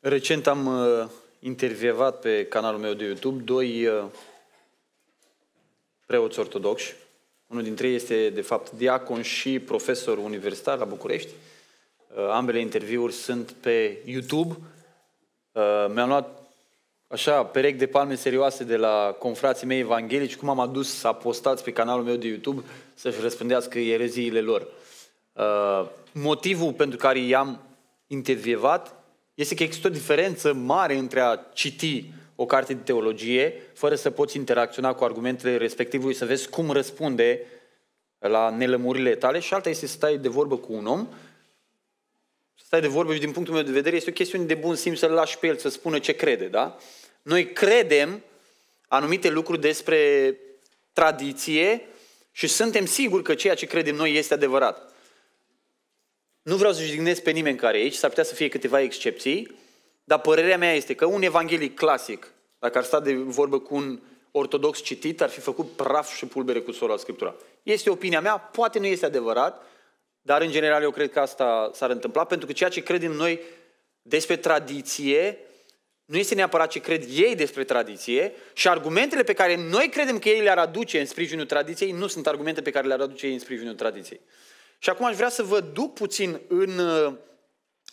Recent am uh, intervievat pe canalul meu de YouTube doi uh, preoți ortodoxi. Unul dintre ei este, de fapt, diacon și profesor universitar la București. Uh, ambele interviuri sunt pe YouTube. Uh, mi-am luat așa, perechi de palme serioase de la confrații mei evanghelici, cum am adus apostați pe canalul meu de YouTube să-și răspândească ereziile lor. Uh, motivul pentru care i-am intervievat este că există o diferență mare între a citi o carte de teologie fără să poți interacționa cu argumentele respectivului, să vezi cum răspunde la nelămurile tale și alta este să stai de vorbă cu un om să stai de vorbă și din punctul meu de vedere este o chestiune de bun simț să-l lași pe el să spună ce crede, da? Noi credem anumite lucruri despre tradiție și suntem siguri că ceea ce credem noi este adevărat. Nu vreau să jignesc pe nimeni care e aici, s-ar putea să fie câteva excepții, dar părerea mea este că un evanghelic clasic, dacă ar sta de vorbă cu un ortodox citit, ar fi făcut praf și pulbere cu sora Scriptura. Este opinia mea, poate nu este adevărat, dar în general eu cred că asta s-ar întâmpla, pentru că ceea ce credem noi despre tradiție nu este neapărat ce cred ei despre tradiție și argumentele pe care noi credem că ei le-ar aduce în sprijinul tradiției nu sunt argumente pe care le-ar aduce ei în sprijinul tradiției. Și acum aș vrea să vă duc puțin în uh,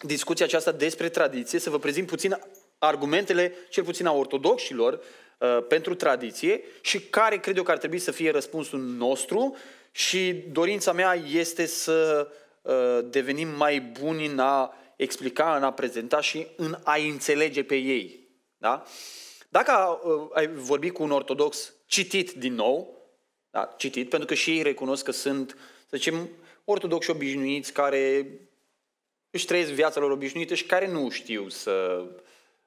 discuția aceasta despre tradiție, să vă prezint puțin argumentele, cel puțin a ortodoxilor, uh, pentru tradiție și care cred eu că ar trebui să fie răspunsul nostru și dorința mea este să uh, devenim mai buni în a explica, în a prezenta și în a înțelege pe ei. Da? Dacă ai vorbit cu un ortodox citit din nou, da, citit, pentru că și ei recunosc că sunt, să zicem, ortodoxi obișnuiți care își trăiesc viața lor obișnuită și care nu știu să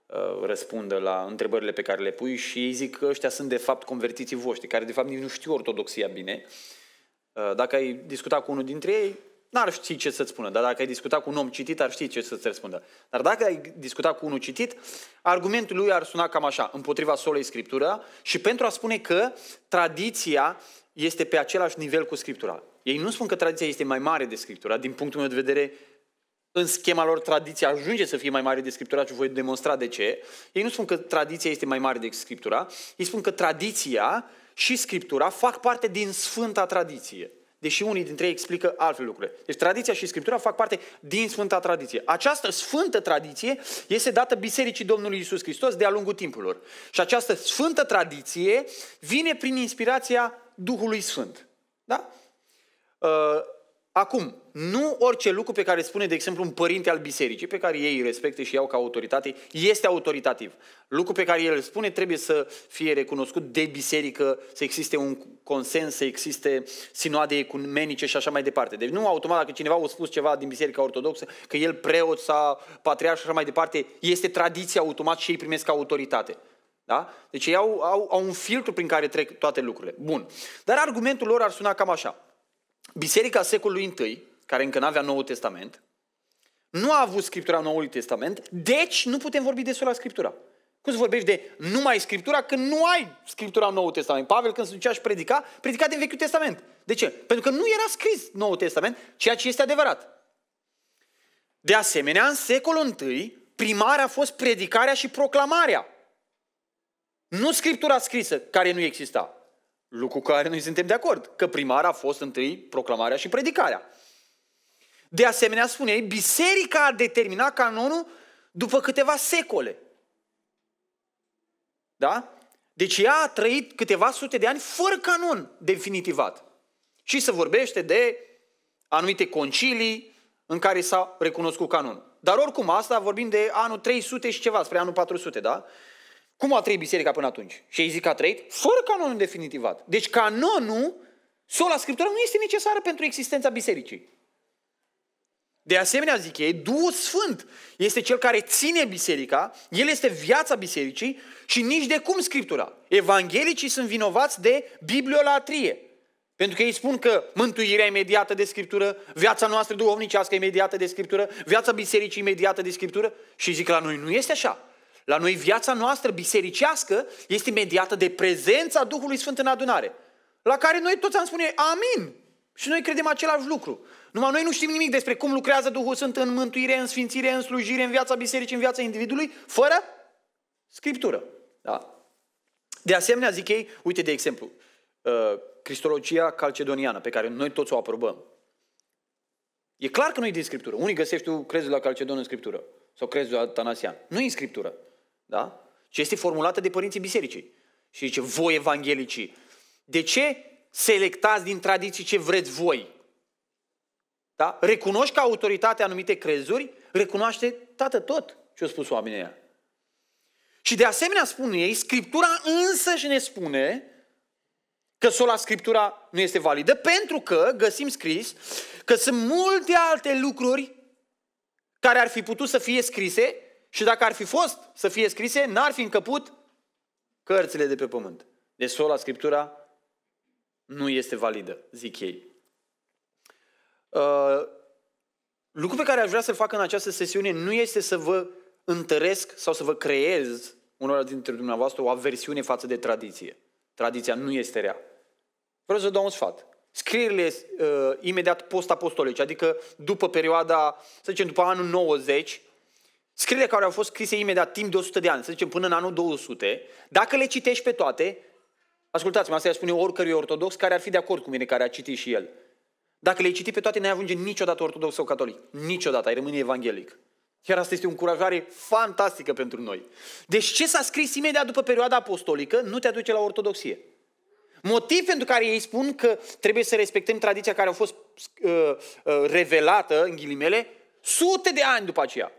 uh, răspundă la întrebările pe care le pui și ei zic că ăștia sunt de fapt convertiții voștri, care de fapt nici nu știu ortodoxia bine. Uh, dacă ai discutat cu unul dintre ei, n-ar ști ce să-ți spună, dar dacă ai discutat cu un om citit, ar ști ce să-ți răspundă. Dar dacă ai discutat cu unul citit, argumentul lui ar suna cam așa, împotriva solei Scriptura și pentru a spune că tradiția este pe același nivel cu Scriptura. Ei nu spun că tradiția este mai mare de Scriptura, din punctul meu de vedere, în schema lor tradiția ajunge să fie mai mare de Scriptura și voi demonstra de ce. Ei nu spun că tradiția este mai mare de Scriptura, ei spun că tradiția și Scriptura fac parte din Sfânta Tradiție. Deși unii dintre ei explică altfel lucruri. Deci tradiția și Scriptura fac parte din Sfânta Tradiție. Această Sfântă Tradiție este dată Bisericii Domnului Isus Hristos de-a lungul timpurilor. Și această Sfântă Tradiție vine prin inspirația Duhului Sfânt. Da? Uh, acum, nu orice lucru pe care spune, de exemplu, un părinte al bisericii, pe care ei îi respecte și iau ca autoritate, este autoritativ. Lucru pe care el îl spune trebuie să fie recunoscut de biserică, să existe un consens, să existe sinoade ecumenice și așa mai departe. Deci nu automat dacă cineva a spus ceva din biserica ortodoxă, că el preot sau patriar și așa mai departe, este tradiția automat și ei primesc ca autoritate. Da? Deci ei au, au, au un filtru prin care trec toate lucrurile. Bun. Dar argumentul lor ar suna cam așa biserica secolului I, care încă nu avea Noul Testament, nu a avut Scriptura Noului Testament, deci nu putem vorbi de sola Scriptura. Cum să vorbești de numai Scriptura când nu ai Scriptura Noului Testament? Pavel când se ducea și predica, predica din Vechiul Testament. De ce? Pentru că nu era scris Noul Testament, ceea ce este adevărat. De asemenea, în secolul I, primarea a fost predicarea și proclamarea. Nu Scriptura scrisă, care nu exista. Lucru cu care noi suntem de acord, că primar a fost întâi proclamarea și predicarea. De asemenea, spune ei, biserica a determinat canonul după câteva secole. Da? Deci ea a trăit câteva sute de ani fără canon definitivat. Și se vorbește de anumite concilii în care s-a recunoscut canonul. Dar oricum, asta vorbim de anul 300 și ceva, spre anul 400, da? Cum a trăit biserica până atunci? Și ei zic că a trăit fără canonul definitivat. Deci canonul, sola Scriptură, nu este necesară pentru existența bisericii. De asemenea, zic ei, Duhul Sfânt este cel care ține biserica, el este viața bisericii și nici de cum Scriptura. Evanghelicii sunt vinovați de bibliolatrie. Pentru că ei spun că mântuirea imediată de Scriptură, viața noastră duhovnicească imediată de Scriptură, viața bisericii imediată de Scriptură și zic la noi nu este așa. La noi viața noastră bisericească este mediată de prezența Duhului Sfânt în adunare. La care noi toți am spune amin. Și noi credem același lucru. Numai noi nu știm nimic despre cum lucrează Duhul Sfânt în mântuire, în sfințire, în slujire, în viața bisericii, în viața individului, fără Scriptură. Da? De asemenea, zic ei, uite de exemplu, uh, cristologia calcedoniană, pe care noi toți o aprobăm. E clar că nu e din Scriptură. Unii găsești tu crezul la Calcedon în Scriptură sau crezul la Tanasian. Nu e în Scriptură. Da? Ce este formulată de părinții bisericii. Și zice, voi evanghelicii, de ce selectați din tradiții ce vreți voi? Da? Recunoști ca autoritate anumite crezuri, recunoaște tată tot ce au spus oamenii aia. Și de asemenea spun ei, Scriptura și ne spune că sola Scriptura nu este validă, pentru că găsim scris că sunt multe alte lucruri care ar fi putut să fie scrise și dacă ar fi fost să fie scrise, n-ar fi încăput cărțile de pe pământ. De deci sola Scriptura nu este validă, zic ei. Uh, lucru pe care aș vrea să-l fac în această sesiune nu este să vă întăresc sau să vă creez unora dintre dumneavoastră o aversiune față de tradiție. Tradiția nu este rea. Vreau să dau un sfat. Scrierile uh, imediat post-apostolice, adică după perioada, să zicem, după anul 90, scrierile care au fost scrise imediat timp de 100 de ani, să zicem până în anul 200, dacă le citești pe toate, ascultați-mă, asta i spune oricărui ortodox care ar fi de acord cu mine, care a citit și el. Dacă le citi pe toate, n-ai ajunge niciodată ortodox sau catolic. Niciodată, ai rămâne evanghelic. Chiar asta este o încurajare fantastică pentru noi. Deci ce s-a scris imediat după perioada apostolică nu te aduce la ortodoxie. Motiv pentru care ei spun că trebuie să respectăm tradiția care a fost uh, uh, revelată, în ghilimele, sute de ani după aceea.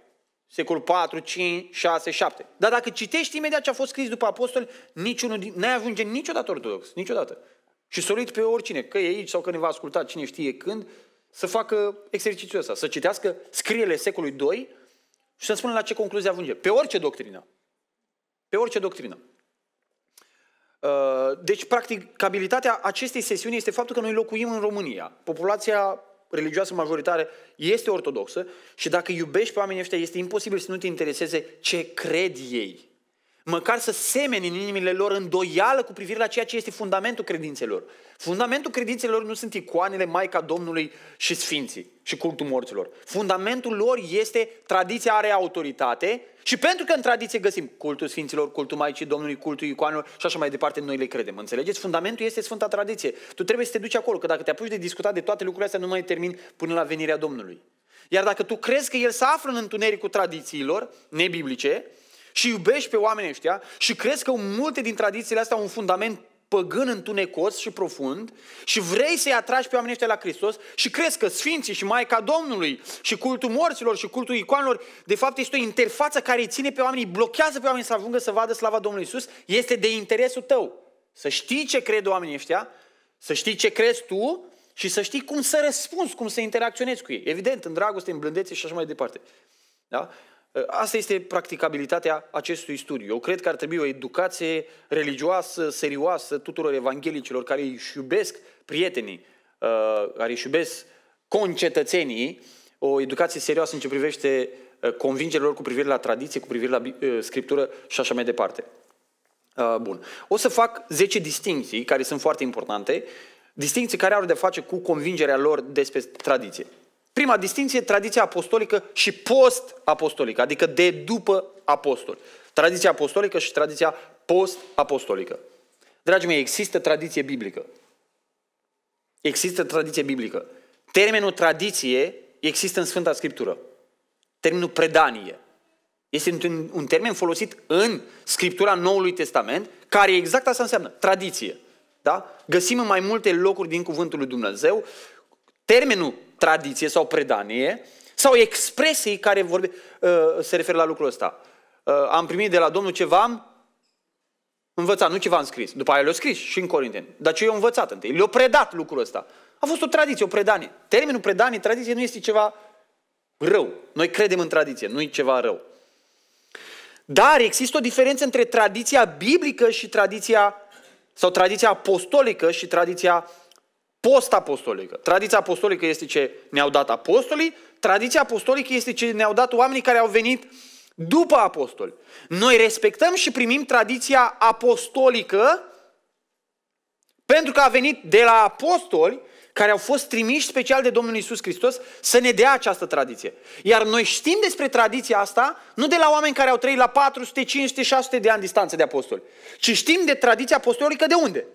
Secolul 4, 5, 6, 7. Dar dacă citești imediat ce a fost scris după apostoli, niciunul, n-ai ajunge niciodată ortodox, niciodată. Și solit pe oricine, că e aici sau că ne va asculta cine știe când, să facă exercițiul ăsta, să citească scrierile secolului 2 și să spună la ce concluzie ajunge. Pe orice doctrină. Pe orice doctrină. Uh, deci, practic, abilitatea acestei sesiuni este faptul că noi locuim în România. Populația religioasă majoritară este ortodoxă și dacă iubești pe oamenii ăștia, este imposibil să nu te intereseze ce cred ei măcar să semene în inimile lor îndoială cu privire la ceea ce este fundamentul credințelor. Fundamentul credințelor nu sunt icoanele Maica Domnului și Sfinții și cultul morților. Fundamentul lor este tradiția are autoritate și pentru că în tradiție găsim cultul Sfinților, cultul Maicii Domnului, cultul icoanelor și așa mai departe, noi le credem. Înțelegeți? Fundamentul este Sfânta Tradiție. Tu trebuie să te duci acolo, că dacă te apuci de discutat de toate lucrurile astea, nu mai termin până la venirea Domnului. Iar dacă tu crezi că el se află în întunericul tradițiilor nebiblice, și iubești pe oamenii ăștia și crezi că multe din tradițiile astea au un fundament păgân întunecos și profund și vrei să-i atragi pe oamenii ăștia la Hristos și crezi că Sfinții și Maica Domnului și cultul morților și cultul icoanelor, de fapt este o interfață care îi ține pe oamenii, blochează pe oameni să ajungă să vadă slava Domnului Isus, este de interesul tău. Să știi ce cred oamenii ăștia, să știi ce crezi tu și să știi cum să răspunzi, cum să interacționezi cu ei. Evident, în dragoste, în blândețe și așa mai departe. Da? Ă, asta este practicabilitatea acestui studiu. Eu cred că ar trebui o educație religioasă, serioasă tuturor evanghelicilor care își iubesc prietenii, ă, care își iubesc concetățenii, o educație serioasă în ce privește ă, convingerilor cu privire la tradiție, cu privire la scriptură și așa mai departe. Bun. O să fac 10 distinții care sunt foarte importante, distinții care au de face cu convingerea lor despre tradiție. Prima distinție, tradiția apostolică și post-apostolică, adică de după apostoli. Tradiția apostolică și tradiția post-apostolică. Dragii mei, există tradiție biblică. Există tradiție biblică. Termenul tradiție există în Sfânta Scriptură. Termenul predanie. Este un, un termen folosit în Scriptura Noului Testament, care exact asta înseamnă, tradiție. Da? Găsim în mai multe locuri din Cuvântul lui Dumnezeu termenul tradiție sau predanie sau expresii care vorbe, uh, se referă la lucrul ăsta. Uh, am primit de la Domnul ceva am învățat, nu ceva am scris. După aia le-au scris și în Corinteni. Dar ce i a învățat întâi? Le-au predat lucrul ăsta. A fost o tradiție, o predanie. Termenul predanie, tradiție, nu este ceva rău. Noi credem în tradiție, nu e ceva rău. Dar există o diferență între tradiția biblică și tradiția sau tradiția apostolică și tradiția post-apostolică. Tradiția apostolică este ce ne-au dat apostolii, tradiția apostolică este ce ne-au dat oamenii care au venit după apostoli. Noi respectăm și primim tradiția apostolică pentru că a venit de la apostoli care au fost trimiși special de Domnul Isus Hristos să ne dea această tradiție. Iar noi știm despre tradiția asta nu de la oameni care au trăit la 400, 500, 600 de ani distanță de apostoli, ci știm de tradiția apostolică de unde?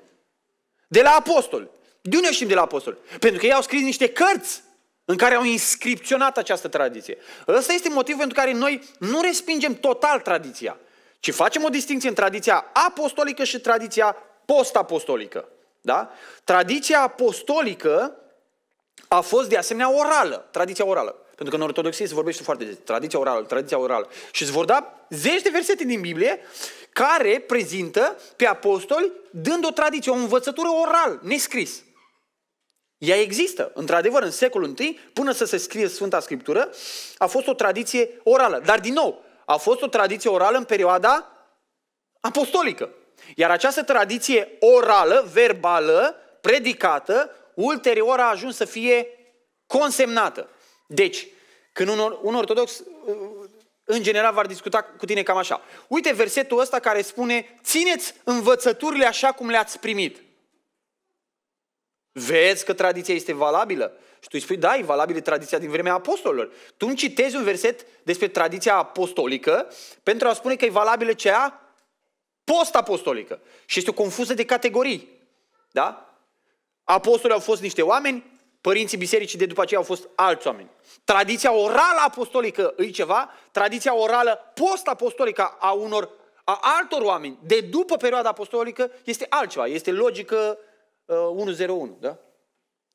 De la apostoli. De unde știm de la apostoli? Pentru că ei au scris niște cărți în care au inscripționat această tradiție. Ăsta este motivul pentru care noi nu respingem total tradiția, ci facem o distinție în tradiția apostolică și tradiția post-apostolică. Da? Tradiția apostolică a fost de asemenea orală, tradiția orală. Pentru că în ortodoxie se vorbește foarte des, tradiția orală, tradiția orală. Și îți vor da zeci de versete din Biblie care prezintă pe apostoli dând o tradiție, o învățătură oral, nescris. Ea există. Într-adevăr, în secolul I, până să se scrie Sfânta Scriptură, a fost o tradiție orală. Dar, din nou, a fost o tradiție orală în perioada apostolică. Iar această tradiție orală, verbală, predicată, ulterior a ajuns să fie consemnată. Deci, când un, un ortodox, în general, va discuta cu tine cam așa. Uite versetul ăsta care spune, țineți învățăturile așa cum le-ați primit. Vezi că tradiția este valabilă? Și tu îi spui, da, e valabilă tradiția din vremea apostolilor. Tu îmi citezi un verset despre tradiția apostolică pentru a spune că e valabilă cea post-apostolică. Și este o confuză de categorii. Da? Apostolii au fost niște oameni, părinții bisericii de după aceea au fost alți oameni. Tradiția orală apostolică e ceva, tradiția orală post-apostolică a unor a altor oameni de după perioada apostolică este altceva, este logică 101, uh, da?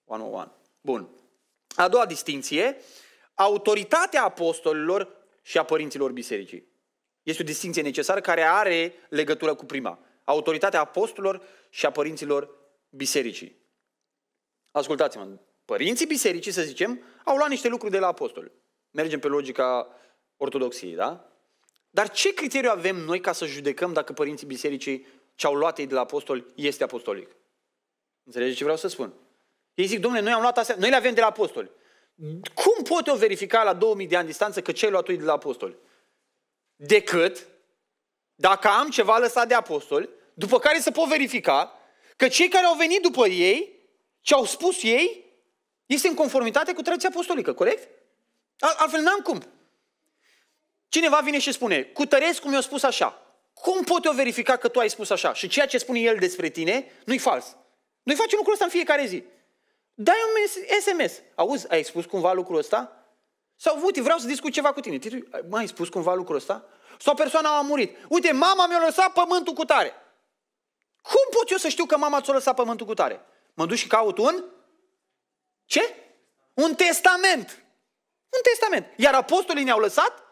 101. Bun. A doua distinție, autoritatea apostolilor și a părinților bisericii. Este o distinție necesară care are legătură cu prima. Autoritatea apostolilor și a părinților bisericii. Ascultați-mă, părinții bisericii, să zicem, au luat niște lucruri de la apostoli. Mergem pe logica ortodoxiei, da? Dar ce criteriu avem noi ca să judecăm dacă părinții bisericii ce au luat ei de la apostoli este apostolic? Înțelegeți ce vreau să spun? Ei zic, domnule, noi am luat astea, noi le avem de la apostoli. Cum pot eu verifica la 2000 de ani distanță că ce ai luat tu de la apostoli? Decât dacă am ceva lăsat de apostoli, după care să pot verifica că cei care au venit după ei, ce au spus ei, este în conformitate cu tradiția apostolică, corect? Al- altfel n-am cum. Cineva vine și spune, Cu cum mi-a spus așa. Cum pot eu verifica că tu ai spus așa? Și ceea ce spune el despre tine nu-i fals. Noi facem lucrul ăsta în fiecare zi. Dai un SMS. Auzi, ai spus cumva lucrul ăsta? Sau, uite, vreau să discut ceva cu tine. Mai ai spus cumva lucrul ăsta? Sau persoana a murit. Uite, mama mi-a lăsat pământul cu tare. Cum pot eu să știu că mama ți-a lăsat pământul cu tare? Mă duc și caut un? Ce? Un testament. Un testament. Iar apostolii ne-au lăsat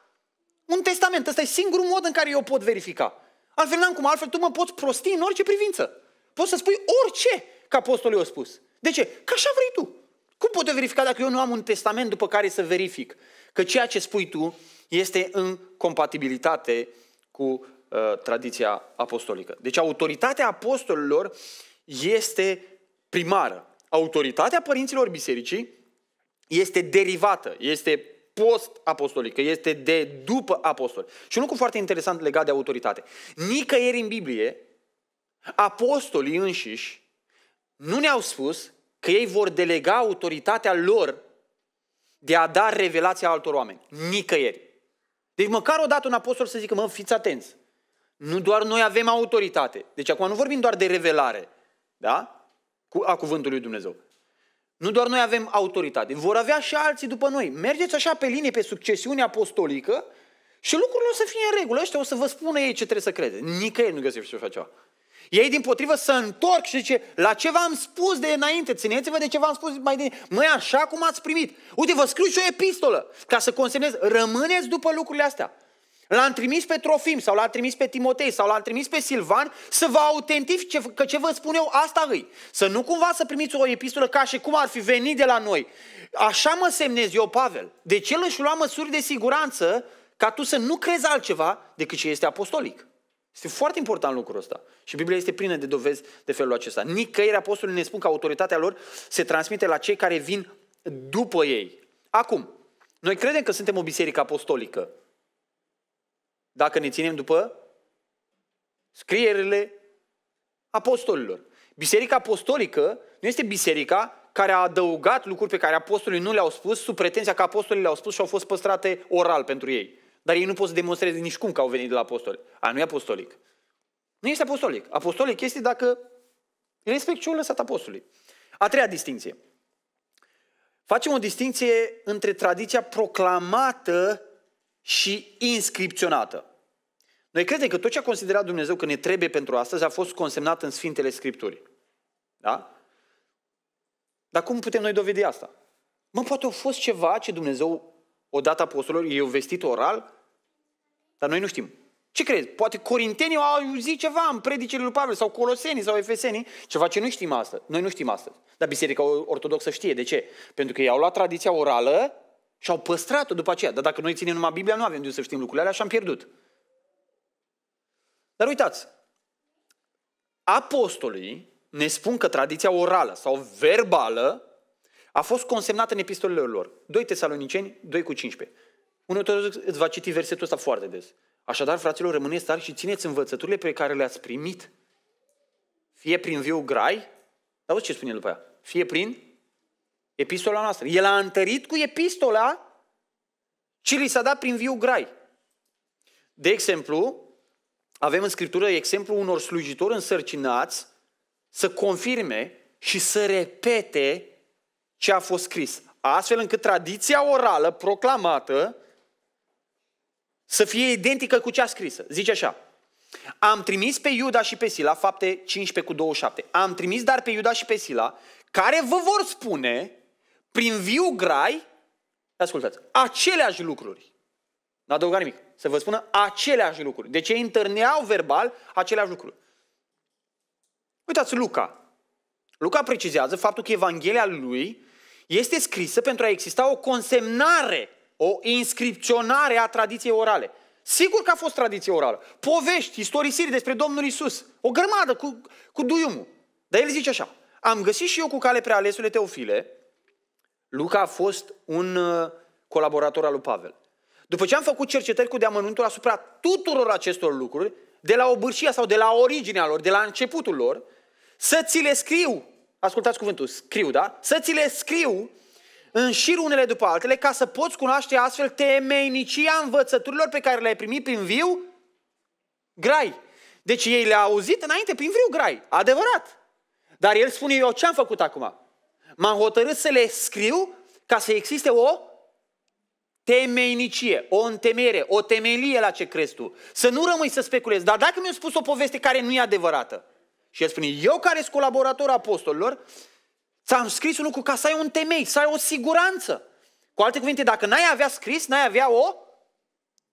un testament. Ăsta e singurul mod în care eu pot verifica. Altfel n-am cum, altfel tu mă poți prosti în orice privință. Poți să spui orice că apostolul i-a spus. De ce? Că așa vrei tu. Cum pot verifica dacă eu nu am un testament după care să verific că ceea ce spui tu este în compatibilitate cu uh, tradiția apostolică? Deci autoritatea apostolilor este primară. Autoritatea părinților bisericii este derivată, este post-apostolică, este de după apostol. Și un lucru foarte interesant legat de autoritate. Nicăieri în Biblie, apostolii înșiși nu ne-au spus că ei vor delega autoritatea lor de a da revelația altor oameni. Nicăieri. Deci măcar odată un apostol să zică, mă, fiți atenți. Nu doar noi avem autoritate. Deci acum nu vorbim doar de revelare, da? Cu, a cuvântului lui Dumnezeu. Nu doar noi avem autoritate, vor avea și alții după noi. Mergeți așa pe linie, pe succesiune apostolică și lucrurile o să fie în regulă. Ăștia o să vă spună ei ce trebuie să credeți. Nicăieri nu găsești așa ceva. Ei din potrivă să întorc și zice, la ce v-am spus de înainte, țineți-vă de ce v-am spus mai de Măi, așa cum ați primit. Uite, vă scriu și o epistolă ca să consemnez, rămâneți după lucrurile astea. L-am trimis pe Trofim sau l-am trimis pe Timotei sau l-am trimis pe Silvan să vă autentifice că ce vă spun eu, asta îi. Să nu cumva să primiți o epistolă ca și cum ar fi venit de la noi. Așa mă semnez eu, Pavel. De el își lua măsuri de siguranță ca tu să nu crezi altceva decât ce este apostolic. Este foarte important lucrul ăsta. Și Biblia este plină de dovezi de felul acesta. Nicăieri apostolii ne spun că autoritatea lor se transmite la cei care vin după ei. Acum, noi credem că suntem o biserică apostolică. Dacă ne ținem după scrierile apostolilor. Biserica apostolică nu este biserica care a adăugat lucruri pe care apostolii nu le-au spus sub pretenția că apostolii le-au spus și au fost păstrate oral pentru ei. Dar ei nu pot să demonstreze nici cum că au venit de la apostoli. A, nu e apostolic. Nu este apostolic. Apostolic este dacă respect ce lăsat apostolului. A treia distinție. Facem o distinție între tradiția proclamată și inscripționată. Noi credem că tot ce a considerat Dumnezeu că ne trebuie pentru astăzi a fost consemnat în Sfintele Scripturii. Da? Dar cum putem noi dovedi asta? Mă, poate a fost ceva ce Dumnezeu, odată apostolilor, i-a vestit oral dar noi nu știm. Ce crezi? Poate corintenii au zis ceva în predicile lui Pavel sau colosenii sau efesenii, ceva ce nu știm asta. Noi nu știm asta. Dar Biserica Ortodoxă știe. De ce? Pentru că ei au luat tradiția orală și au păstrat-o după aceea. Dar dacă noi ținem numai Biblia, nu avem de să știm lucrurile alea și am pierdut. Dar uitați, apostolii ne spun că tradiția orală sau verbală a fost consemnată în epistolele lor. 2 Tesaloniceni, 2 cu 15. Unul teologic îți va citi versetul ăsta foarte des. Așadar, fraților, rămâneți tari și țineți învățăturile pe care le-ați primit. Fie prin viu grai, dar ce spune după aia, fie prin epistola noastră. El a întărit cu epistola ce li s-a dat prin viu grai. De exemplu, avem în Scriptură exemplu unor slujitori însărcinați să confirme și să repete ce a fost scris. Astfel încât tradiția orală proclamată să fie identică cu cea scrisă. Zice așa, am trimis pe Iuda și pe Sila, fapte 15 cu 27, am trimis dar pe Iuda și pe Sila, care vă vor spune, prin viu grai, ascultați, aceleași lucruri. Nu adăuga nimic. Să vă spună aceleași lucruri. De deci ce întâlneau verbal aceleași lucruri. Uitați Luca. Luca precizează faptul că Evanghelia lui este scrisă pentru a exista o consemnare o inscripționare a tradiției orale. Sigur că a fost tradiție orală. Povești, istorisiri despre Domnul Isus. O grămadă cu, cu duiumul. Dar el zice așa. Am găsit și eu cu cale prealesule Teofile. Luca a fost un uh, colaborator al lui Pavel. După ce am făcut cercetări cu deamănuntul asupra tuturor acestor lucruri, de la obârșia sau de la originea lor, de la începutul lor, să ți le scriu, ascultați cuvântul, scriu, da? Să ți le scriu în șir unele după altele ca să poți cunoaște astfel temeinicia învățăturilor pe care le-ai primit prin viu grai. Deci ei le-au auzit înainte prin viu grai, adevărat. Dar el spune, eu ce-am făcut acum? M-am hotărât să le scriu ca să existe o temeinicie, o întemere, o temelie la ce crezi tu. Să nu rămâi să speculezi. Dar dacă mi au spus o poveste care nu e adevărată, și el spune, eu care sunt colaborator apostolilor, Ți-am scris un lucru ca să ai un temei, să ai o siguranță. Cu alte cuvinte, dacă n-ai avea scris, n-ai avea o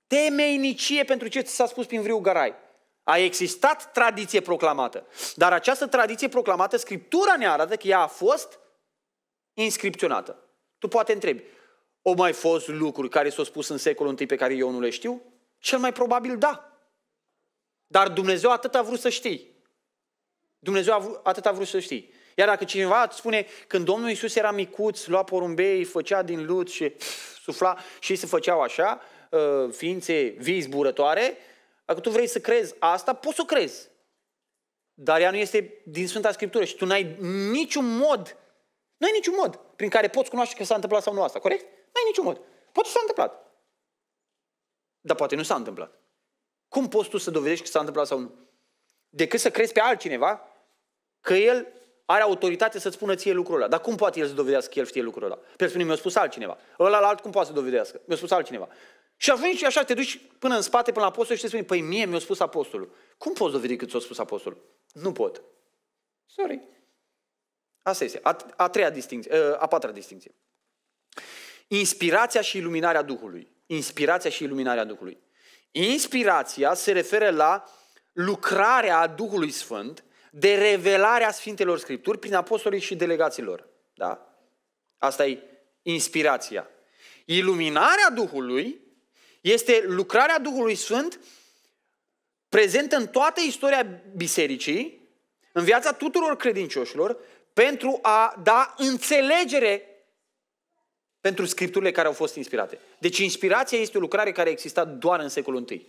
temeinicie pentru ce ți s-a spus prin vriu garai. A existat tradiție proclamată, dar această tradiție proclamată, Scriptura ne arată că ea a fost inscripționată. Tu poate întrebi, o mai fost lucruri care s-au spus în secolul I pe care eu nu le știu? Cel mai probabil da. Dar Dumnezeu atât a vrut să știi. Dumnezeu atât a vrut să știi. Iar dacă cineva îți spune, când Domnul Iisus era micuț, lua porumbei, făcea din lut și sufla și se făceau așa, ă, ființe vii zburătoare, dacă tu vrei să crezi asta, poți să o crezi. Dar ea nu este din Sfânta Scriptură și tu n-ai niciun mod, n ai niciun mod prin care poți cunoaște că s-a întâmplat sau nu asta, corect? n ai niciun mod. Poate s-a întâmplat. Dar poate nu s-a întâmplat. Cum poți tu să dovedești că s-a întâmplat sau nu? Decât să crezi pe altcineva că el are autoritate să-ți spună ție lucrul ăla. Dar cum poate el să dovedească că el știe lucrul ăla? Pe spune, mi-a spus altcineva. Ăla la alt cum poate să dovedească? Mi-a spus altcineva. Și a venit și așa te duci până în spate, până la apostol și te spune, păi mie mi-a spus apostolul. Cum poți dovedi că ți-a spus apostolul? Nu pot. Sorry. Asta este. A, a treia distinție, ă, a patra distinție. Inspirația și iluminarea Duhului. Inspirația și iluminarea Duhului. Inspirația se referă la lucrarea Duhului Sfânt de revelarea Sfintelor Scripturi prin apostolii și delegaților. Da? Asta e inspirația. Iluminarea Duhului este lucrarea Duhului Sfânt prezentă în toată istoria bisericii, în viața tuturor credincioșilor, pentru a da înțelegere pentru scripturile care au fost inspirate. Deci inspirația este o lucrare care existat doar în secolul I.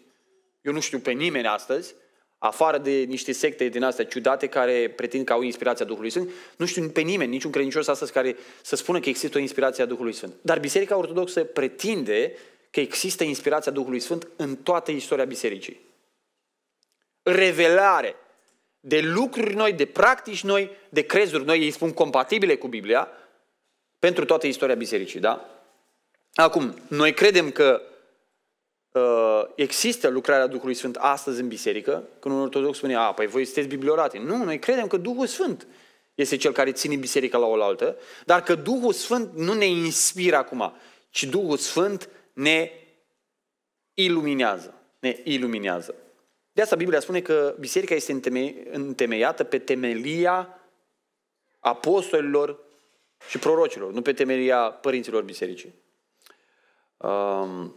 Eu nu știu pe nimeni astăzi afară de niște secte din astea ciudate care pretind că au inspirația Duhului Sfânt, nu știu pe nimeni, niciun credincios astăzi care să spună că există o inspirație a Duhului Sfânt. Dar Biserica Ortodoxă pretinde că există inspirația Duhului Sfânt în toată istoria Bisericii. Revelare de lucruri noi, de practici noi, de crezuri noi, ei spun compatibile cu Biblia, pentru toată istoria Bisericii, da? Acum, noi credem că Uh, există lucrarea Duhului Sfânt astăzi în biserică, când un ortodox spune, a, păi voi sunteți bibliorate. Nu, noi credem că Duhul Sfânt este cel care ține biserica la oaltă, dar că Duhul Sfânt nu ne inspiră acum, ci Duhul Sfânt ne iluminează. Ne iluminează. De asta Biblia spune că biserica este întemeiată pe temelia apostolilor și prorocilor, nu pe temelia părinților bisericii. Um,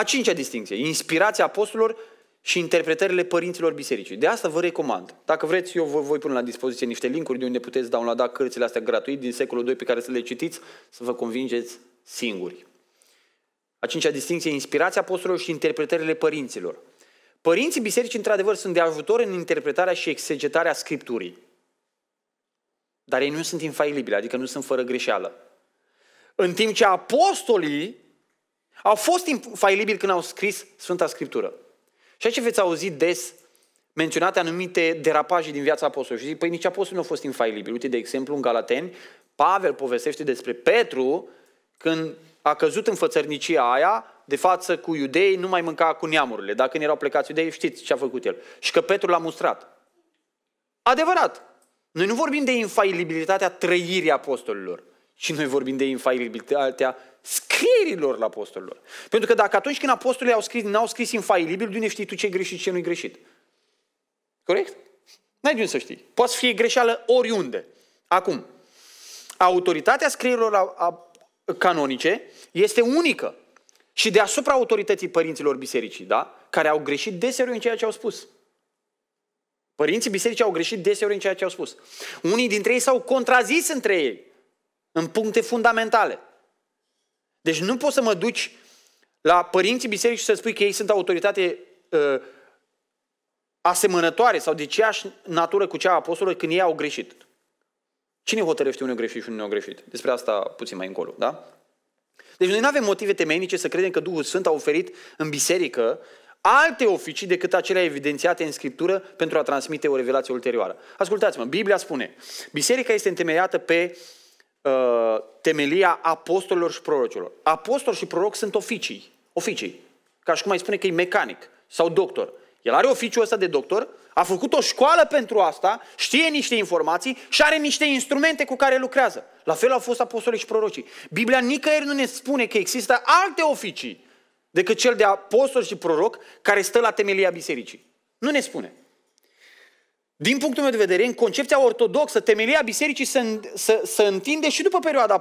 a cincea distinție, inspirația apostolilor și interpretările părinților bisericii. De asta vă recomand. Dacă vreți, eu vă voi pune la dispoziție niște linkuri de unde puteți downloada cărțile astea gratuit din secolul 2 pe care să le citiți, să vă convingeți singuri. A cincea distinție, inspirația apostolilor și interpretările părinților. Părinții bisericii, într-adevăr, sunt de ajutor în interpretarea și exegetarea Scripturii. Dar ei nu sunt infailibili, adică nu sunt fără greșeală. În timp ce apostolii au fost infailibili când au scris Sfânta Scriptură. Și aici veți auzi des menționate anumite derapaje din viața apostolului. Și zic, păi nici apostolul nu a fost infailibil. Uite, de exemplu, în Galateni, Pavel povestește despre Petru când a căzut în fățărnicia aia, de față cu iudei, nu mai mânca cu neamurile. Dacă nu erau plecați iudei, știți ce a făcut el. Și că Petru l-a mustrat. Adevărat! Noi nu vorbim de infailibilitatea trăirii apostolilor, ci noi vorbim de infailibilitatea scrierilor la apostolilor. Pentru că dacă atunci când apostolii au scris, n-au scris infailibil, de unde știi tu ce e greșit și ce nu e greșit? Corect? N-ai de unde să știi. Poate fi greșeală oriunde. Acum, autoritatea scrierilor a, a, canonice este unică și deasupra autorității părinților bisericii, da? Care au greșit deseori în ceea ce au spus. Părinții bisericii au greșit deseori în ceea ce au spus. Unii dintre ei s-au contrazis între ei în puncte fundamentale. Deci nu poți să mă duci la părinții bisericii și să spui că ei sunt autoritate uh, asemănătoare sau de aceeași natură cu cea a apostolului când ei au greșit. Cine hotărăște unul greșit și unul greșit? Despre asta puțin mai încolo, da? Deci noi nu avem motive temeinice să credem că Duhul Sfânt a oferit în biserică alte oficii decât acelea evidențiate în Scriptură pentru a transmite o revelație ulterioară. Ascultați-mă, Biblia spune, biserica este întemeiată pe uh, Uh, temelia apostolilor și prorocilor. Apostol și proroc sunt oficii. Oficii. Ca și cum mai spune că e mecanic sau doctor. El are oficiul ăsta de doctor, a făcut o școală pentru asta, știe niște informații și are niște instrumente cu care lucrează. La fel au fost apostolii și prorocii. Biblia nicăieri nu ne spune că există alte oficii decât cel de apostol și proroc care stă la temelia bisericii. Nu ne spune. Din punctul meu de vedere, în concepția ortodoxă, temelia bisericii se, se, se întinde și după perioada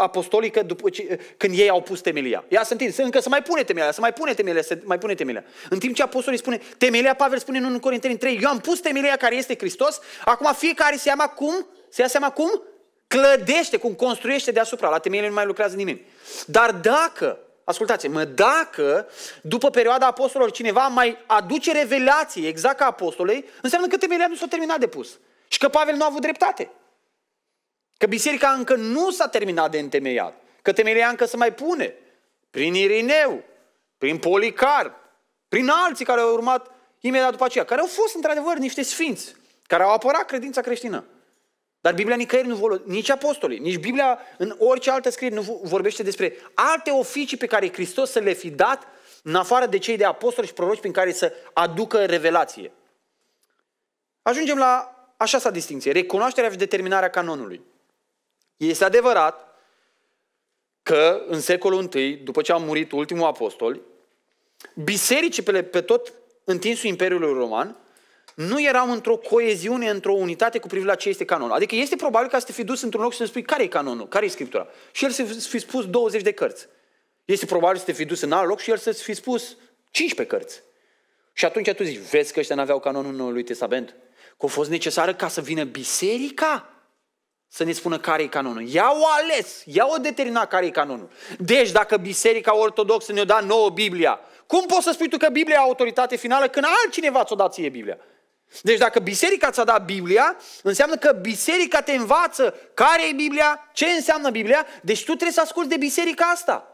apostolică, după ce, când ei au pus temelia. Ea se întinde, încă se mai pune temelia, se mai pune temelia, se mai pune temelia. În timp ce apostolii spune, temelia, Pavel spune în 1 Corinteni 3, eu am pus temelia care este Hristos, acum fiecare se ia cum? Se ia seama cum? Clădește, cum construiește deasupra, la temelie nu mai lucrează nimeni. Dar dacă ascultați-mă, dacă după perioada apostolilor cineva mai aduce revelații exact ca apostolei, înseamnă că temelia nu s-a terminat de pus. Și că Pavel nu a avut dreptate. Că biserica încă nu s-a terminat de întemeiat. Că temelia încă se mai pune. Prin Irineu, prin Policarp, prin alții care au urmat imediat după aceea, care au fost într-adevăr niște sfinți, care au apărat credința creștină. Dar Biblia nicăieri nu vorbește, nici apostolii, nici Biblia în orice altă scriere nu vorbește despre alte oficii pe care Hristos să le fi dat în afară de cei de apostoli și proroci prin care să aducă revelație. Ajungem la așa sa distinție, recunoașterea și determinarea canonului. Este adevărat că în secolul I, după ce a murit ultimul apostol, bisericile pe tot întinsul Imperiului Roman nu eram într-o coeziune, într-o unitate cu privire la ce este canonul. Adică este probabil ca să te fi dus într-un loc și să-mi spui care e canonul, care e Scriptura. Și el să-ți fi spus 20 de cărți. Este probabil să te fi dus în alt loc și el să-ți fi spus 15 cărți. Și atunci tu zici, vezi că ăștia n-aveau canonul Noului Testament? Că a fost necesară ca să vină biserica să ne spună care e canonul. Ea o ales, ea o determina care e canonul. Deci dacă biserica ortodoxă ne-o da nouă Biblia, cum poți să spui tu că Biblia e autoritate finală când altcineva ți-o dat ție Biblia? Deci dacă biserica ți-a dat Biblia, înseamnă că biserica te învață care e Biblia, ce înseamnă Biblia, deci tu trebuie să asculti de biserica asta.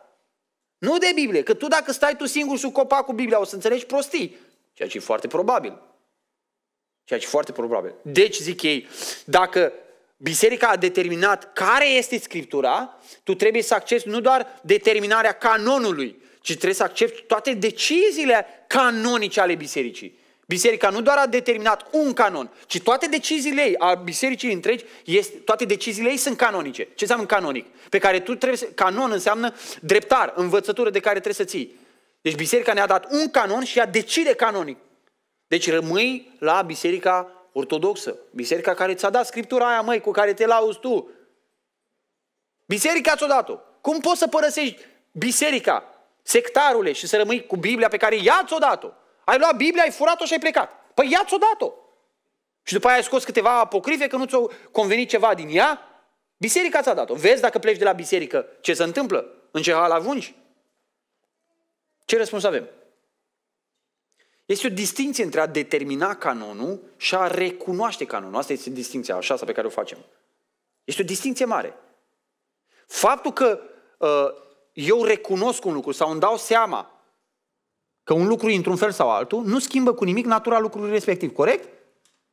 Nu de Biblie, că tu dacă stai tu singur sub copac cu Biblia o să înțelegi prostii, ceea ce e foarte probabil. Ceea ce e foarte probabil. Deci, zic ei, dacă biserica a determinat care este Scriptura, tu trebuie să accepti nu doar determinarea canonului, ci trebuie să accepti toate deciziile canonice ale bisericii. Biserica nu doar a determinat un canon, ci toate deciziile ei, a bisericii întregi, este, toate deciziile ei sunt canonice. Ce înseamnă canonic? Pe care tu trebuie să, canon înseamnă dreptar, învățătură de care trebuie să ții. Deci biserica ne-a dat un canon și ea decide canonic. Deci rămâi la biserica ortodoxă, biserica care ți-a dat scriptura aia, măi, cu care te lauzi tu. Biserica ți-o dat-o. Cum poți să părăsești biserica, sectarule, și să rămâi cu Biblia pe care ea ți-o dat-o? Ai luat Biblia, ai furat-o și ai plecat. Păi ia-ți-o dat-o. Și după aia ai scos câteva apocrife că nu ți au convenit ceva din ea. Biserica ți-a dat-o. Vezi dacă pleci de la biserică ce se întâmplă? În ce hal avungi? Ce răspuns avem? Este o distinție între a determina canonul și a recunoaște canonul. Asta este distinția așa pe care o facem. Este o distinție mare. Faptul că uh, eu recunosc un lucru sau îmi dau seama că un lucru într-un fel sau altul nu schimbă cu nimic natura lucrului respectiv, corect?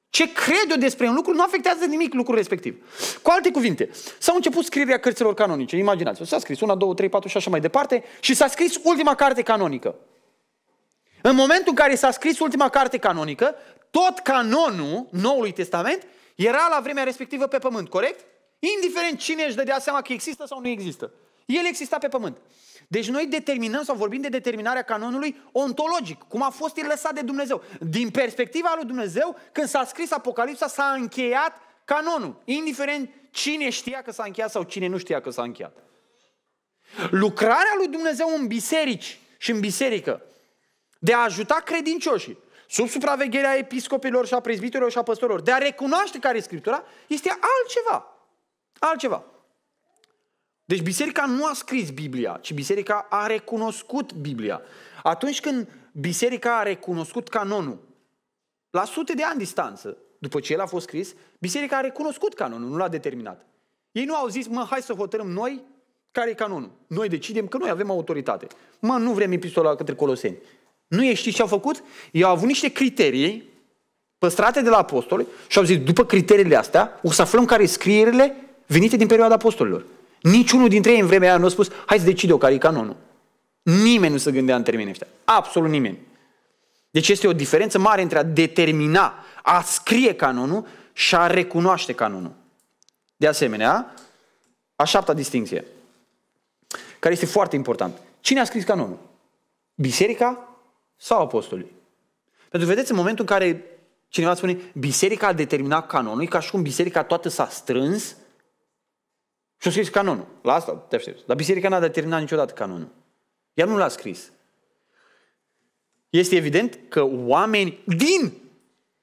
Ce cred eu despre un lucru nu afectează nimic lucrul respectiv. Cu alte cuvinte, s-au început scrierea cărților canonice, imaginați-vă, s-a scris una, două, trei, patru și așa mai departe și s-a scris ultima carte canonică. În momentul în care s-a scris ultima carte canonică, tot canonul Noului Testament era la vremea respectivă pe pământ, corect? Indiferent cine își dădea seama că există sau nu există. El exista pe pământ. Deci noi determinăm sau vorbim de determinarea canonului ontologic, cum a fost el lăsat de Dumnezeu. Din perspectiva lui Dumnezeu, când s-a scris Apocalipsa, s-a încheiat canonul, indiferent cine știa că s-a încheiat sau cine nu știa că s-a încheiat. Lucrarea lui Dumnezeu în biserici și în biserică de a ajuta credincioșii sub supravegherea episcopilor și a prezbitorilor și a păstorilor, de a recunoaște care e Scriptura, este altceva. Altceva. Deci biserica nu a scris Biblia, ci biserica a recunoscut Biblia. Atunci când biserica a recunoscut canonul, la sute de ani distanță, după ce el a fost scris, biserica a recunoscut canonul, nu l-a determinat. Ei nu au zis, mă, hai să hotărâm noi care e canonul. Noi decidem că noi avem autoritate. Mă, nu vrem epistola către Coloseni. Nu ei știți ce au făcut? Ei au avut niște criterii păstrate de la apostoli și au zis, după criteriile astea, o să aflăm care scrierile venite din perioada apostolilor. Niciunul dintre ei în vremea aia nu a spus, hai să decide o care e canonul. Nimeni nu se gândea în termenii ăștia. Absolut nimeni. Deci este o diferență mare între a determina, a scrie canonul și a recunoaște canonul. De asemenea, a șapta distinție, care este foarte important. Cine a scris canonul? Biserica sau apostolii? Pentru că vedeți, în momentul în care cineva spune biserica a determinat canonul, e ca și cum biserica toată s-a strâns și-a scris canonul. La asta te aștepți. Dar biserica n-a determinat niciodată canonul. Ea nu l-a scris. Este evident că oameni din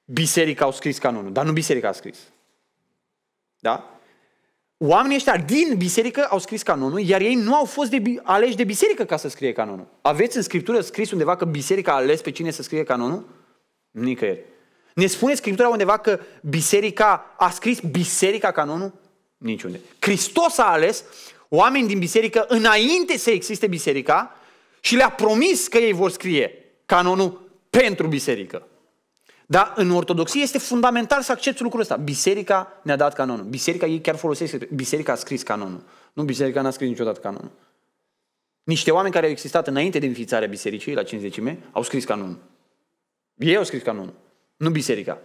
biserică au scris canonul, dar nu biserica a scris. Da? Oamenii ăștia din biserică au scris canonul, iar ei nu au fost de, aleși de biserică ca să scrie canonul. Aveți în Scriptură scris undeva că biserica a ales pe cine să scrie canonul? Nicăieri. Ne spune Scriptura undeva că biserica a scris biserica canonul? Niciunde. Hristos a ales oameni din biserică înainte să existe biserica și le-a promis că ei vor scrie canonul pentru biserică. Dar în ortodoxie este fundamental să accepti lucrul ăsta. Biserica ne-a dat canonul. Biserica ei chiar folosesc. Biserica a scris canonul. Nu, biserica n-a scris niciodată canonul. Niște oameni care au existat înainte de înființarea bisericii, la 50 au scris canonul. Ei au scris canonul, nu biserica.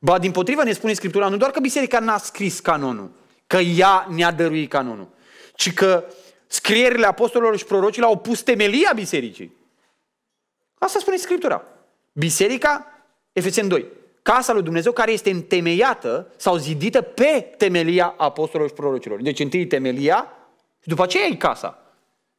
Ba, din potrivă ne spune Scriptura, nu doar că biserica n-a scris canonul, că ea ne-a dăruit canonul, ci că scrierile apostolilor și prorocilor au pus temelia bisericii. Asta spune Scriptura. Biserica, Efeseni 2, casa lui Dumnezeu care este întemeiată sau zidită pe temelia apostolilor și prorocilor. Deci întâi temelia și după aceea e casa,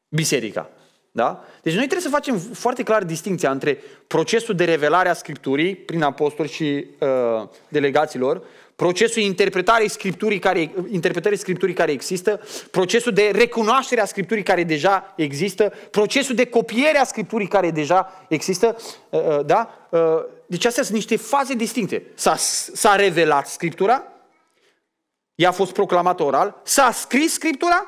biserica. Da? Deci noi trebuie să facem foarte clar distinția între procesul de revelare a Scripturii prin apostoli și uh, delegaților procesul interpretării scripturii care, interpretării scripturii care există, procesul de recunoaștere a scripturii care deja există, procesul de copiere a scripturii care deja există, uh, uh, da? Uh, deci astea sunt niște faze distincte. S-a, s-a revelat scriptura, ea a fost proclamată oral, s-a scris scriptura,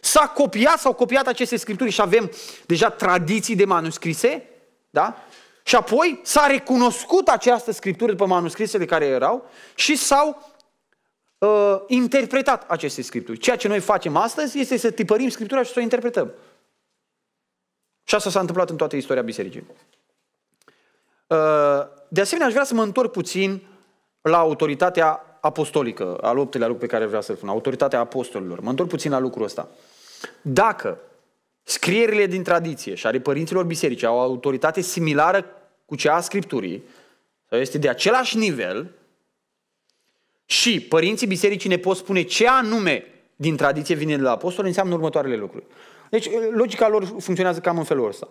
s-a copiat, s-au copiat aceste scripturi și avem deja tradiții de manuscrise, da? Și apoi s-a recunoscut această scriptură după manuscrisele care erau și s-au uh, interpretat aceste scripturi. Ceea ce noi facem astăzi este să tipărim scriptura și să o interpretăm. Și asta s-a întâmplat în toată istoria bisericii. Uh, de asemenea, aș vrea să mă întorc puțin la autoritatea apostolică, al optelea lucru pe care vreau să-l spun, autoritatea apostolilor. Mă întorc puțin la lucrul ăsta. Dacă Scrierile din tradiție și ale părinților biserici au o autoritate similară cu cea a Scripturii, sau este de același nivel, și părinții bisericii ne pot spune ce anume din tradiție vine de la apostol, înseamnă următoarele lucruri. Deci logica lor funcționează cam în felul ăsta.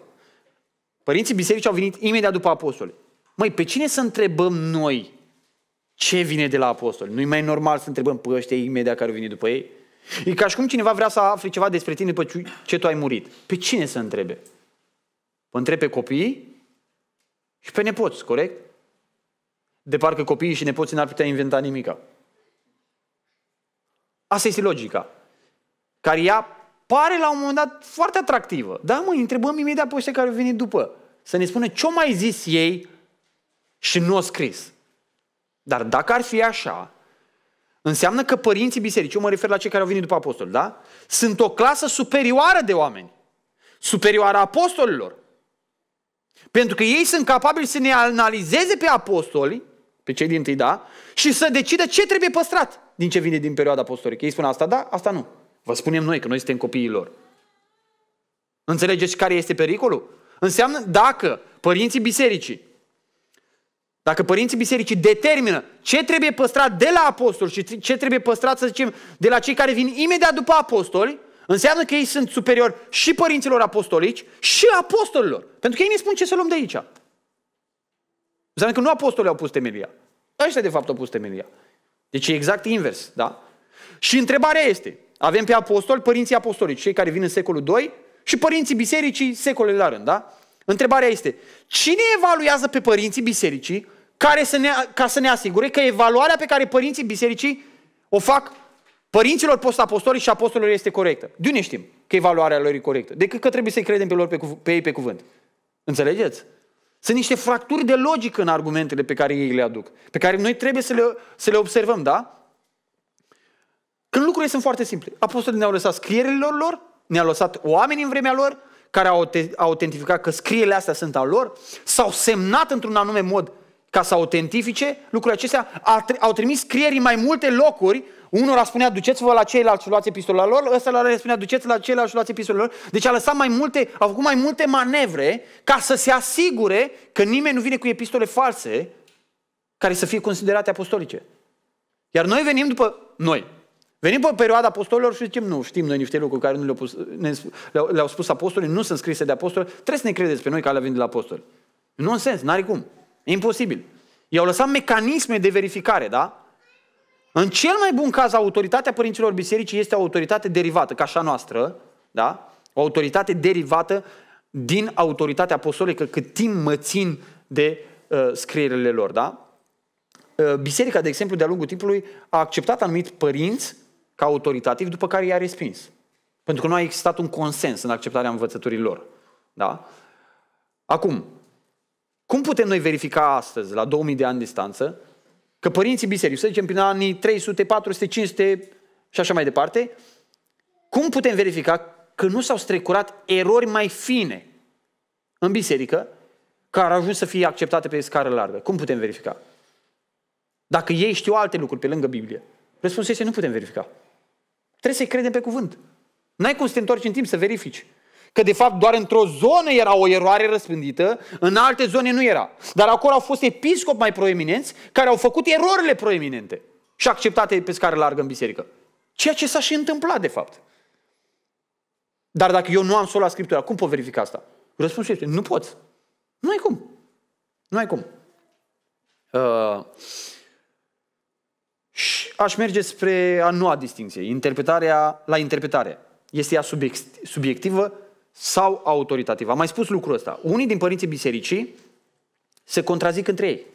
Părinții bisericii au venit imediat după apostoli. Măi, pe cine să întrebăm noi ce vine de la apostoli? Nu-i mai normal să întrebăm pe ăștia imediat care au venit după ei? E ca și cum cineva vrea să afle ceva despre tine după ce tu ai murit. Pe cine să întrebe? Întrebe pe copiii și pe nepoți, corect? De parcă copiii și nepoții n-ar putea inventa nimica. Asta este logica. Care ea pare la un moment dat foarte atractivă. Da, mă, întrebăm imediat pe care au venit după. Să ne spună ce mai zis ei și nu o scris. Dar dacă ar fi așa, Înseamnă că părinții bisericii, eu mă refer la cei care au venit după apostoli, da? Sunt o clasă superioară de oameni. Superioară apostolilor. Pentru că ei sunt capabili să ne analizeze pe apostoli, pe cei din tâi, da, și să decidă ce trebuie păstrat din ce vine din perioada apostolică. Ei spun asta da, asta nu. Vă spunem noi că noi suntem copiii lor. Înțelegeți care este pericolul? Înseamnă dacă părinții bisericii dacă părinții bisericii determină ce trebuie păstrat de la apostoli și ce trebuie păstrat, să zicem, de la cei care vin imediat după apostoli, înseamnă că ei sunt superiori și părinților apostolici și apostolilor. Pentru că ei ne spun ce să luăm de aici. Înseamnă că nu apostolii au pus temelia. Ăștia de fapt au pus temelia. Deci e exact invers, da? Și întrebarea este, avem pe apostoli, părinții apostolici, cei care vin în secolul 2 și părinții bisericii secolele la rând, da? Întrebarea este, cine evaluează pe părinții bisericii care să ne, ca să ne asigure că evaluarea pe care părinții bisericii o fac părinților postapostolii și apostolilor este corectă? De unde știm că evaluarea lor e corectă? Decât că trebuie să-i credem pe, lor pe, pe ei pe cuvânt. Înțelegeți? Sunt niște fracturi de logică în argumentele pe care ei le aduc, pe care noi trebuie să le, să le observăm, da? Când lucrurile sunt foarte simple. Apostolii ne-au lăsat scrierile lor, ne-au lăsat oameni în vremea lor, care au autentificat că scrierile astea sunt al lor, s-au semnat într-un anume mod ca să autentifice lucrurile acestea, au trimis scrierii mai multe locuri, a spunea duceți-vă la ceilalți și luați epistola lor, ăsta la le spunea duceți la ceilalți și luați epistola lor. Deci a lăsat mai multe, au făcut mai multe manevre ca să se asigure că nimeni nu vine cu epistole false care să fie considerate apostolice. Iar noi venim după, noi, Venim pe perioada apostolilor și zicem, nu, știm noi niște lucruri care nu le-au, pus, le-au, le-au spus apostolii, nu sunt scrise de apostoli, trebuie să ne credeți pe noi că alea vin de la apostoli. sens, n-are cum. E imposibil. I-au lăsat mecanisme de verificare, da? În cel mai bun caz, autoritatea părinților bisericii este o autoritate derivată, ca așa noastră, da? O autoritate derivată din autoritatea apostolică, cât timp mă țin de uh, scrierile lor, da? Uh, biserica, de exemplu, de-a lungul timpului a acceptat anumit părinți ca autoritativ, după care i-a respins. Pentru că nu a existat un consens în acceptarea lor, Da? Acum, cum putem noi verifica astăzi, la 2000 de ani distanță, că părinții bisericii, să zicem prin anii 300, 400, 500 și așa mai departe, cum putem verifica că nu s-au strecurat erori mai fine în biserică care au ajuns să fie acceptate pe scară largă? Cum putem verifica? Dacă ei știu alte lucruri pe lângă Biblie, răspunsul este nu putem verifica. Trebuie să-i credem pe cuvânt. N-ai cum să te întorci în timp să verifici. Că de fapt doar într-o zonă era o eroare răspândită, în alte zone nu era. Dar acolo au fost episcopi mai proeminenți care au făcut erorile proeminente și acceptate pe scară largă în biserică. Ceea ce s-a și întâmplat de fapt. Dar dacă eu nu am sola Scriptura, cum pot verifica asta? Răspunsul este, nu poți. Nu ai cum. Nu ai cum. Uh, și aș merge spre a noua distinție, interpretarea la interpretare. Este ea subiectivă sau autoritativă? Am mai spus lucrul ăsta. Unii din părinții bisericii se contrazic între ei.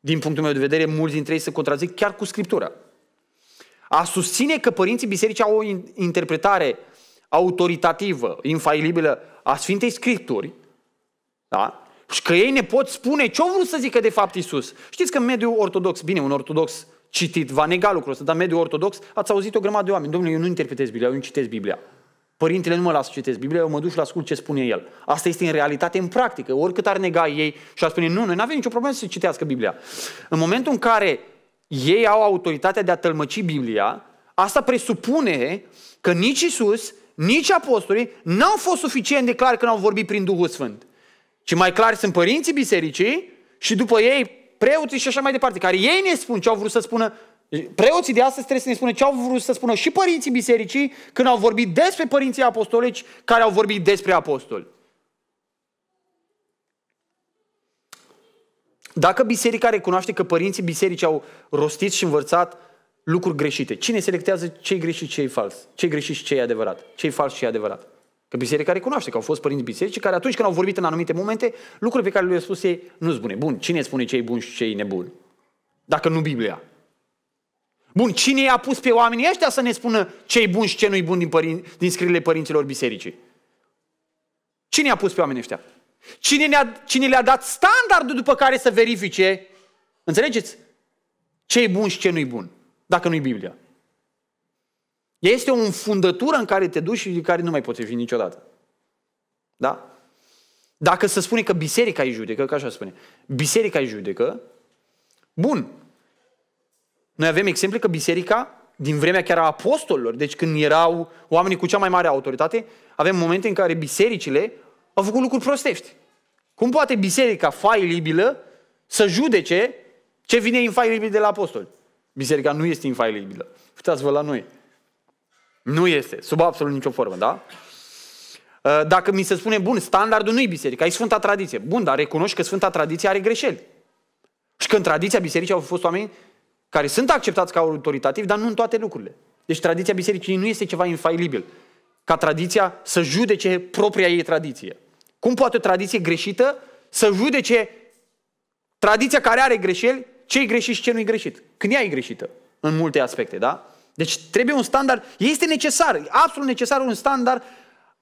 Din punctul meu de vedere, mulți dintre ei se contrazic chiar cu Scriptura. A susține că părinții bisericii au o interpretare autoritativă, infailibilă a Sfintei Scripturi, da? și că ei ne pot spune ce au vrut să zică de fapt Isus. Știți că în mediul ortodox, bine, un ortodox citit, va nega lucrul ăsta, dar mediul ortodox, ați auzit o grămadă de oameni. Domnule, eu nu interpretez Biblia, eu nu citesc Biblia. Părintele nu mă lasă să citesc Biblia, eu mă duc și ascult ce spune el. Asta este în realitate, în practică. Oricât ar nega ei și ar spune, nu, noi nu avem nicio problemă să citească Biblia. În momentul în care ei au autoritatea de a tălmăci Biblia, asta presupune că nici Isus, nici apostolii n-au fost suficient de clar când au vorbit prin Duhul Sfânt. Ci mai clar sunt părinții bisericii și după ei preoții și așa mai departe, care ei ne spun ce au vrut să spună Preoții de astăzi trebuie să ne spună ce au vrut să spună și părinții bisericii când au vorbit despre părinții apostolici care au vorbit despre apostoli. Dacă biserica recunoaște că părinții bisericii au rostit și învățat lucruri greșite, cine selectează ce e greșit și ce e fals? Ce e greșit și ce e adevărat? Ce e fals și ce e adevărat? Că biserica recunoaște că au fost părinți biserici care atunci când au vorbit în anumite momente, lucruri pe care le-au spus ei nu sunt bune. Bun, cine spune ce e bun și ce e nebun? Dacă nu Biblia. Bun, cine i-a pus pe oamenii ăștia să ne spună ce e bun și ce nu e bun din, părin- din scrierile părinților bisericii? Cine i-a pus pe oamenii ăștia? Cine, ne-a, cine le-a dat standardul după care să verifice, înțelegeți, ce e bun și ce nu e bun, dacă nu e Biblia? Este o înfundătură în care te duci și de care nu mai poți fi niciodată. Da? Dacă se spune că biserica e judecă, că așa spune, biserica e judecă, bun. Noi avem exemple că biserica, din vremea chiar a apostolilor, deci când erau oamenii cu cea mai mare autoritate, avem momente în care bisericile au făcut lucruri prostești. Cum poate biserica failibilă să judece ce vine infailibil de la apostol? Biserica nu este infailibilă. Uitați-vă la noi. Nu este, sub absolut nicio formă, da? Uh, dacă mi se spune, bun, standardul nu-i biserica, e Sfânta Tradiție. Bun, dar recunoști că Sfânta Tradiție are greșeli. Și că în tradiția bisericii au fost oameni care sunt acceptați ca autoritativi, dar nu în toate lucrurile. Deci tradiția bisericii nu este ceva infailibil. Ca tradiția să judece propria ei tradiție. Cum poate o tradiție greșită să judece tradiția care are greșeli, ce e greșit și ce nu e greșit? Când ea e greșită, în multe aspecte, da? Deci trebuie un standard, este necesar, absolut necesar un standard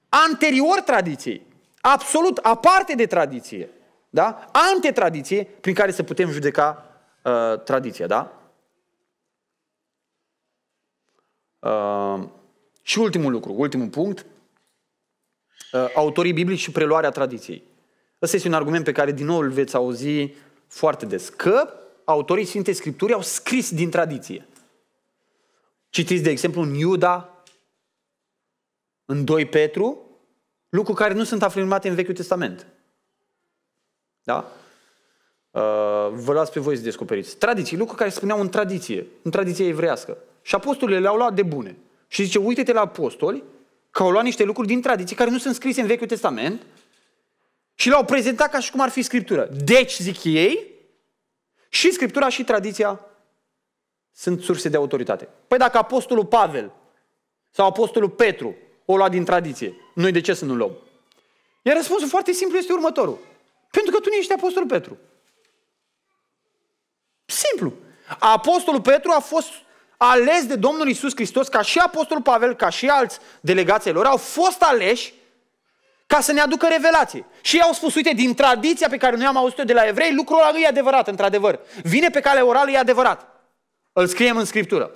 anterior tradiției, absolut aparte de tradiție, da? antetradiție, prin care să putem judeca uh, tradiția. Da? Uh, și ultimul lucru, ultimul punct, uh, autorii biblici și preluarea tradiției. Ăsta este un argument pe care din nou îl veți auzi foarte des, că autorii Sfintei Scripturii au scris din tradiție. Citiți, de exemplu, în Iuda, în 2 Petru, lucruri care nu sunt afirmate în Vechiul Testament. Da? Uh, vă las pe voi să descoperiți. Tradiții, lucruri care spuneau în tradiție, în tradiție evrească. Și apostolele le-au luat de bune. Și zice, uite-te la apostoli, că au luat niște lucruri din tradiție care nu sunt scrise în Vechiul Testament și le au prezentat ca și cum ar fi Scriptură. Deci, zic ei, și Scriptura și tradiția sunt surse de autoritate. Păi dacă apostolul Pavel sau apostolul Petru o lua din tradiție, noi de ce să nu luăm? Iar răspunsul foarte simplu este următorul. Pentru că tu nu ești apostolul Petru. Simplu. Apostolul Petru a fost ales de Domnul Isus Hristos, ca și apostolul Pavel, ca și alți delegații lor, au fost aleși ca să ne aducă revelație. Și ei au spus, uite, din tradiția pe care noi am auzit-o de la evrei, lucrul ăla e adevărat, într-adevăr. Vine pe calea orală, e adevărat. Îl scriem în Scriptură.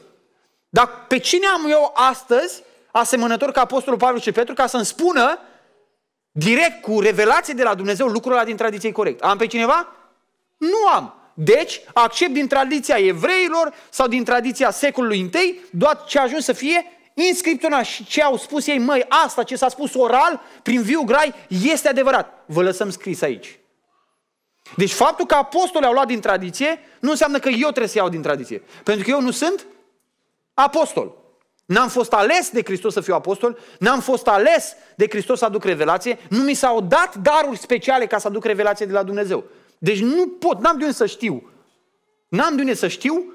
Dar pe cine am eu astăzi, asemănător ca Apostolul Pavel și Petru, ca să-mi spună direct cu revelație de la Dumnezeu lucrul ăla din tradiție corect? Am pe cineva? Nu am. Deci, accept din tradiția evreilor sau din tradiția secolului I, doar ce a ajuns să fie în Scriptura și ce au spus ei, măi, asta ce s-a spus oral, prin viu grai, este adevărat. Vă lăsăm scris aici. Deci faptul că apostolii au luat din tradiție nu înseamnă că eu trebuie să iau din tradiție. Pentru că eu nu sunt apostol. N-am fost ales de Hristos să fiu apostol, n-am fost ales de Hristos să aduc revelație, nu mi s-au dat daruri speciale ca să aduc revelație de la Dumnezeu. Deci nu pot, n-am de unde să știu. N-am de unde să știu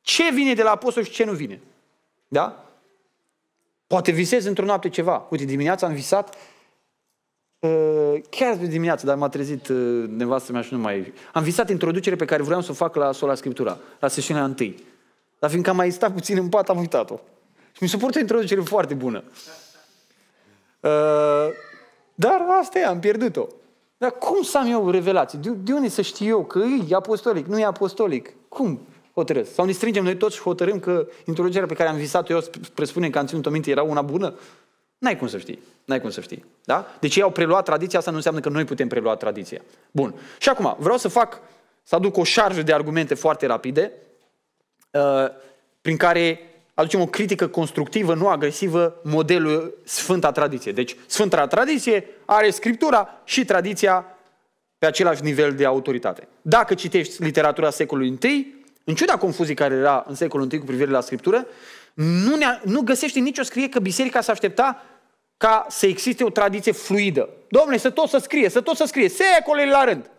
ce vine de la apostol și ce nu vine. Da? Poate visez într-o noapte ceva. Uite, dimineața am visat Uh, chiar de dimineață, dar m-a trezit uh, nevastă mea și nu mai... Am visat introducere pe care vreau să o fac la Sola Scriptura, la sesiunea întâi. Dar fiindcă am mai stat puțin în pat, am uitat-o. Și mi se pare o introducere foarte bună. Uh, dar asta e, am pierdut-o. Dar cum să am eu revelații? De, de unde să știu eu că e apostolic, nu e apostolic? Cum hotărăsc? Sau ne strângem noi toți și hotărâm că introducerea pe care am visat-o eu, presupunem că am ținut-o minte, era una bună? N-ai cum să știi. N-ai cum să știi. Da? Deci ei au preluat tradiția, asta nu înseamnă că noi putem prelua tradiția. Bun. Și acum, vreau să fac, să aduc o șarjă de argumente foarte rapide, uh, prin care aducem o critică constructivă, nu agresivă, modelul Sfânta Tradiție. Deci, Sfânta Tradiție are Scriptura și tradiția pe același nivel de autoritate. Dacă citești literatura secolului I, în ciuda confuzii care era în secolul I cu privire la Scriptură, nu, ne, nu găsește nicio scrie că biserica s-a aștepta ca să existe o tradiție fluidă. Domnule, să tot să scrie, să tot să scrie, secole la rând.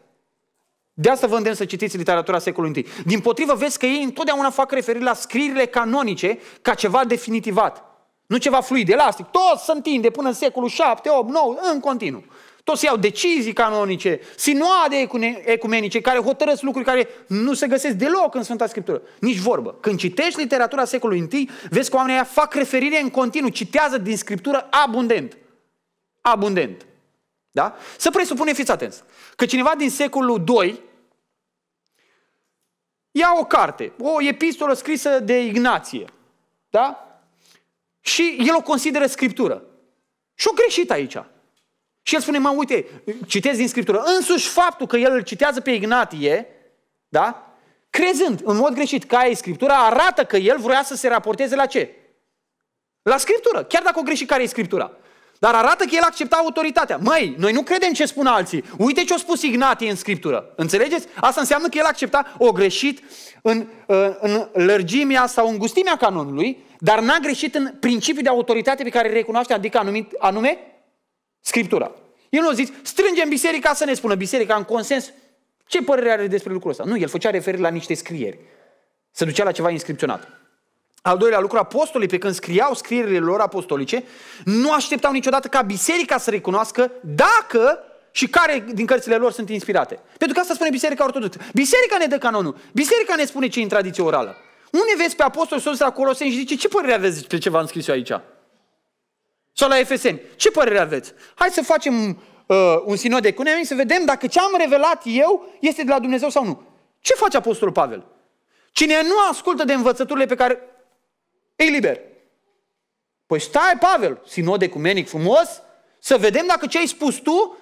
De asta vă îndemn să citiți literatura secolului I. Din potrivă, vezi că ei întotdeauna fac referire la scrierile canonice ca ceva definitivat. Nu ceva fluid, elastic. Tot se întinde până în secolul 7, 8, 9, în continuu toți iau decizii canonice, sinoade ecumenice, care hotărăsc lucruri care nu se găsesc deloc în Sfânta Scriptură. Nici vorbă. Când citești literatura secolului I, vezi că oamenii aia fac referire în continuu, citează din Scriptură abundent. Abundent. Da? Să presupune, fiți atenți, că cineva din secolul II ia o carte, o epistolă scrisă de Ignație, da? Și el o consideră scriptură. Și o greșit aici. Și el spune, mă, uite, citezi din Scriptură, însuși faptul că el îl citează pe Ignatie, da? Crezând în mod greșit că e Scriptura, arată că el vrea să se raporteze la ce? La Scriptură, chiar dacă o greșit care e Scriptura. Dar arată că el accepta autoritatea. Măi, noi nu credem ce spun alții. Uite ce a spus Ignatie în Scriptură. Înțelegeți? Asta înseamnă că el accepta o greșit în, în lărgimea sau în gustimea canonului, dar n-a greșit în principiul de autoritate pe care îl recunoaște, adică anumit, anume Scriptura. El nu a zis, strângem biserica să ne spună biserica în consens ce părere are despre lucrul ăsta. Nu, el făcea referire la niște scrieri. Se ducea la ceva inscripționat. Al doilea lucru, apostolii, pe când scriau scrierile lor apostolice, nu așteptau niciodată ca biserica să recunoască dacă și care din cărțile lor sunt inspirate. Pentru că asta spune Biserica Ortodoxă. Biserica ne dă canonul. Biserica ne spune ce e în tradiție orală. Unde vezi pe apostol sus la Coloseni și zice, ce părere aveți pe ce v-am scris eu aici? Sau la Efeseni. Ce părere aveți? Hai să facem uh, un sinod economic să vedem dacă ce am revelat eu este de la Dumnezeu sau nu. Ce face Apostolul Pavel? Cine nu ascultă de învățăturile pe care e liber. Păi stai, Pavel, sinod ecumenic frumos, să vedem dacă ce ai spus tu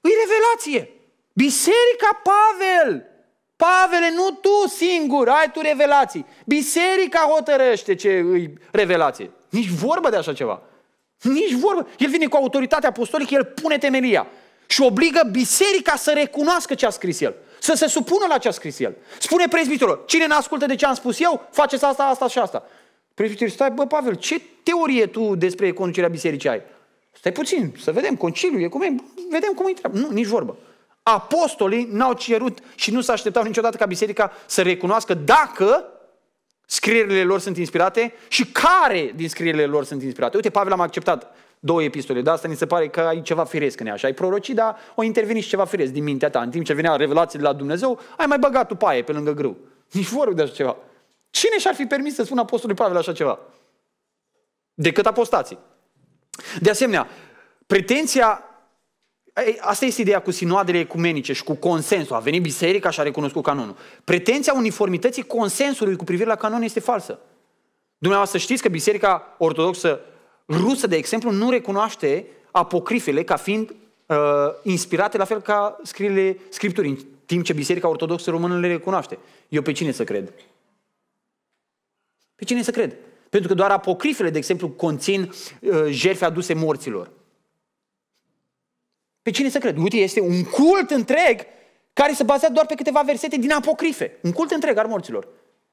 e revelație. Biserica Pavel, Pavel nu tu singur, ai tu revelații. Biserica hotărăște ce e revelație. Nici vorbă de așa ceva. Nici vorbă. El vine cu autoritatea apostolică, el pune temelia și obligă biserica să recunoască ce a scris el. Să se supună la ce a scris el. Spune prezbitorul, cine ne ascultă de ce am spus eu, faceți asta, asta și asta. Prezbitorul, stai, bă, Pavel, ce teorie tu despre conducerea bisericii ai? Stai puțin, să vedem, conciliu, e, vedem cum intră. Nu, nici vorbă. Apostolii n-au cerut și nu s-așteptau niciodată ca biserica să recunoască dacă scrierile lor sunt inspirate și care din scrierile lor sunt inspirate. Uite, Pavel am acceptat două epistole, dar asta ni se pare că ai ceva firesc în ea și ai prorocit, dar o interveni și ceva firesc din mintea ta. În timp ce venea revelație de la Dumnezeu, ai mai băgat tu paie pe lângă grâu. Nici vorbă de așa ceva. Cine și-ar fi permis să spună apostolul Pavel așa ceva? Decât apostații. De asemenea, pretenția Asta este ideea cu sinoadele ecumenice și cu consensul. A venit biserica și a recunoscut canonul. Pretenția uniformității consensului cu privire la canon este falsă. Dumneavoastră știți că Biserica Ortodoxă Rusă, de exemplu, nu recunoaște apocrifele ca fiind uh, inspirate la fel ca scrierile Scripturii, în timp ce Biserica Ortodoxă Română le recunoaște. Eu pe cine să cred? Pe cine să cred? Pentru că doar apocrifele, de exemplu, conțin uh, jertfe aduse morților. Pe cine să cred? Uite, este un cult întreg care se bazează doar pe câteva versete din apocrife. Un cult întreg al morților.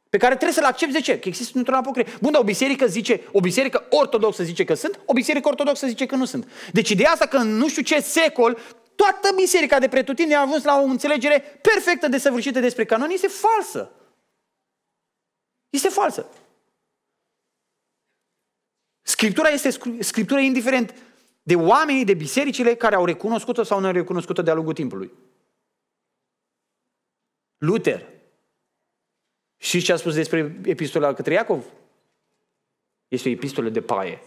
Pe care trebuie să-l accepti de ce? Că există într-un apocrif. Bun, dar o biserică zice, o biserică ortodoxă zice că sunt, o biserică ortodoxă zice că nu sunt. Deci ideea asta că în nu știu ce secol toată biserica de ne a ajuns la o înțelegere perfectă de săvârșită despre canon este falsă. Este falsă. Scriptura este scriptura indiferent de oamenii, de bisericile care au recunoscut-o sau nu au recunoscut-o de-a lungul timpului. Luther. Și ce a spus despre epistola către Iacov? Este o epistolă de paie.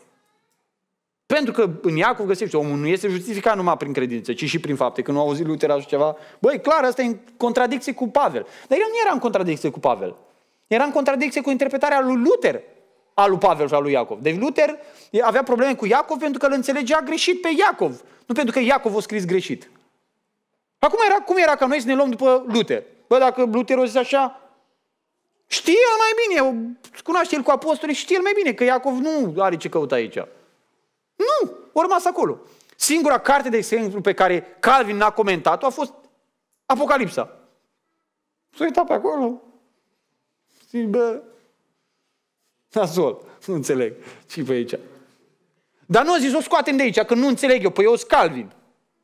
Pentru că în Iacov găsești, omul nu este justificat numai prin credință, ci și prin fapte. Când nu a auzit Luther așa ceva, băi, clar, asta e în contradicție cu Pavel. Dar el nu era în contradicție cu Pavel. Era în contradicție cu interpretarea lui Luther al lui Pavel și al lui Iacov. Deci Luther avea probleme cu Iacov pentru că îl înțelegea greșit pe Iacov, nu pentru că Iacov a scris greșit. Acum era, cum era ca noi să ne luăm după Luther? Bă, dacă Luther o zis așa, știe el mai bine, cunoaște el cu apostolii, știe el mai bine că Iacov nu are ce căuta aici. Nu, o rămas acolo. Singura carte de exemplu pe care Calvin n-a comentat-o a fost Apocalipsa. S-a uitat pe acolo. Și, bă, Nasol, da, nu înțeleg ce pe aici. Dar nu a zis, o scoatem de aici, că nu înțeleg eu, păi eu sunt Calvin.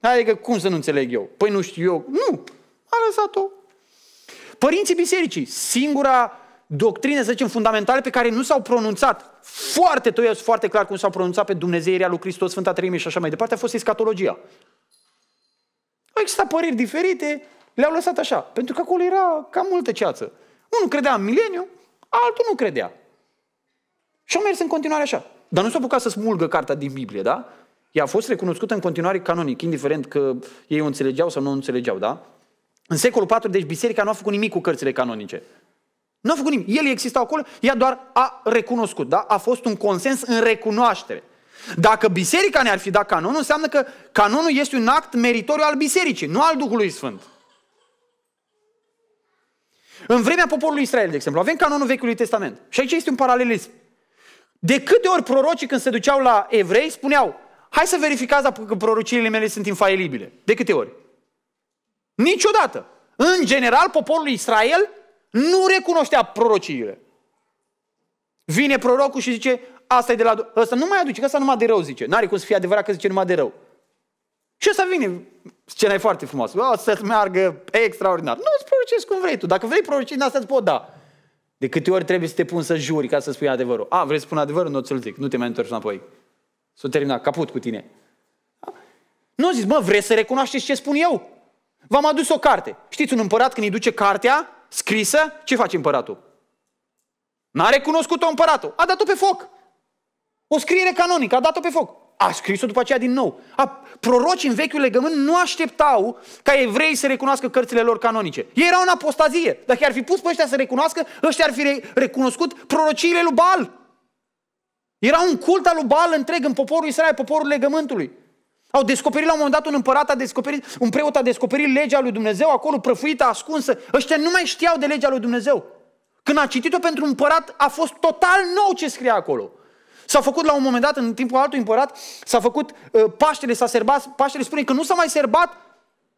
Adică cum să nu înțeleg eu? Păi nu știu eu. Nu, a lăsat-o. Părinții bisericii, singura doctrină, să zicem, fundamentală pe care nu s-au pronunțat foarte toios, foarte clar cum s-au pronunțat pe Dumnezeirea lui Hristos, Sfânta Treime și așa mai departe, a fost escatologia. Au existat păreri diferite, le-au lăsat așa, pentru că acolo era cam multă ceață. Unul credea în mileniu, altul nu credea. Și au mers în continuare așa. Dar nu s-a apucat să smulgă cartea din Biblie, da? Ea a fost recunoscută în continuare canonic, indiferent că ei o înțelegeau sau nu o înțelegeau, da? În secolul IV, deci biserica nu a făcut nimic cu cărțile canonice. Nu a făcut nimic. Ele există acolo, ea doar a recunoscut, da? A fost un consens în recunoaștere. Dacă biserica ne-ar fi dat canonul, înseamnă că canonul este un act meritoriu al bisericii, nu al Duhului Sfânt. În vremea poporului Israel, de exemplu, avem canonul Vechiului Testament. Și aici este un paralelism. De câte ori prorocii când se duceau la evrei spuneau hai să verificați dacă prorociile mele sunt infailibile. De câte ori? Niciodată. În general, poporul Israel nu recunoștea prorociile. Vine prorocul și zice, asta e de la... Ăsta nu mai aduce, că asta numai de rău zice. N-are cum să fie adevărat că zice numai de rău. Și ăsta vine, scena e foarte frumoasă, o să meargă extraordinar. Nu îți prorocesc cum vrei tu, dacă vrei prorocii, asta îți pot da. De câte ori trebuie să te pun să juri ca să spui adevărul? A, vrei să spun adevărul? Nu ți-l zic. Nu te mai întorci înapoi. S-a terminat. Caput cu tine. Nu zici, mă, vrei să recunoașteți ce spun eu? V-am adus o carte. Știți, un împărat când îi duce cartea scrisă, ce face împăratul? N-a recunoscut-o împăratul. A dat-o pe foc. O scriere canonică, a dat-o pe foc a scris-o după aceea din nou. A, prorocii în vechiul legământ nu așteptau ca evrei să recunoască cărțile lor canonice. Ei erau în apostazie. Dacă i-ar fi pus pe ăștia să recunoască, ăștia ar fi recunoscut prorociile lui Bal. Era un cult al lui Bal întreg în poporul Israel, poporul legământului. Au descoperit la un moment dat un împărat a descoperit, un preot a descoperit legea lui Dumnezeu acolo, prăfuită, ascunsă. Ăștia nu mai știau de legea lui Dumnezeu. Când a citit-o pentru împărat, a fost total nou ce scria acolo. S-a făcut la un moment dat, în timpul altui împărat, s-a făcut uh, Paștele, s-a serbat, Paștele spune că nu s-a mai serbat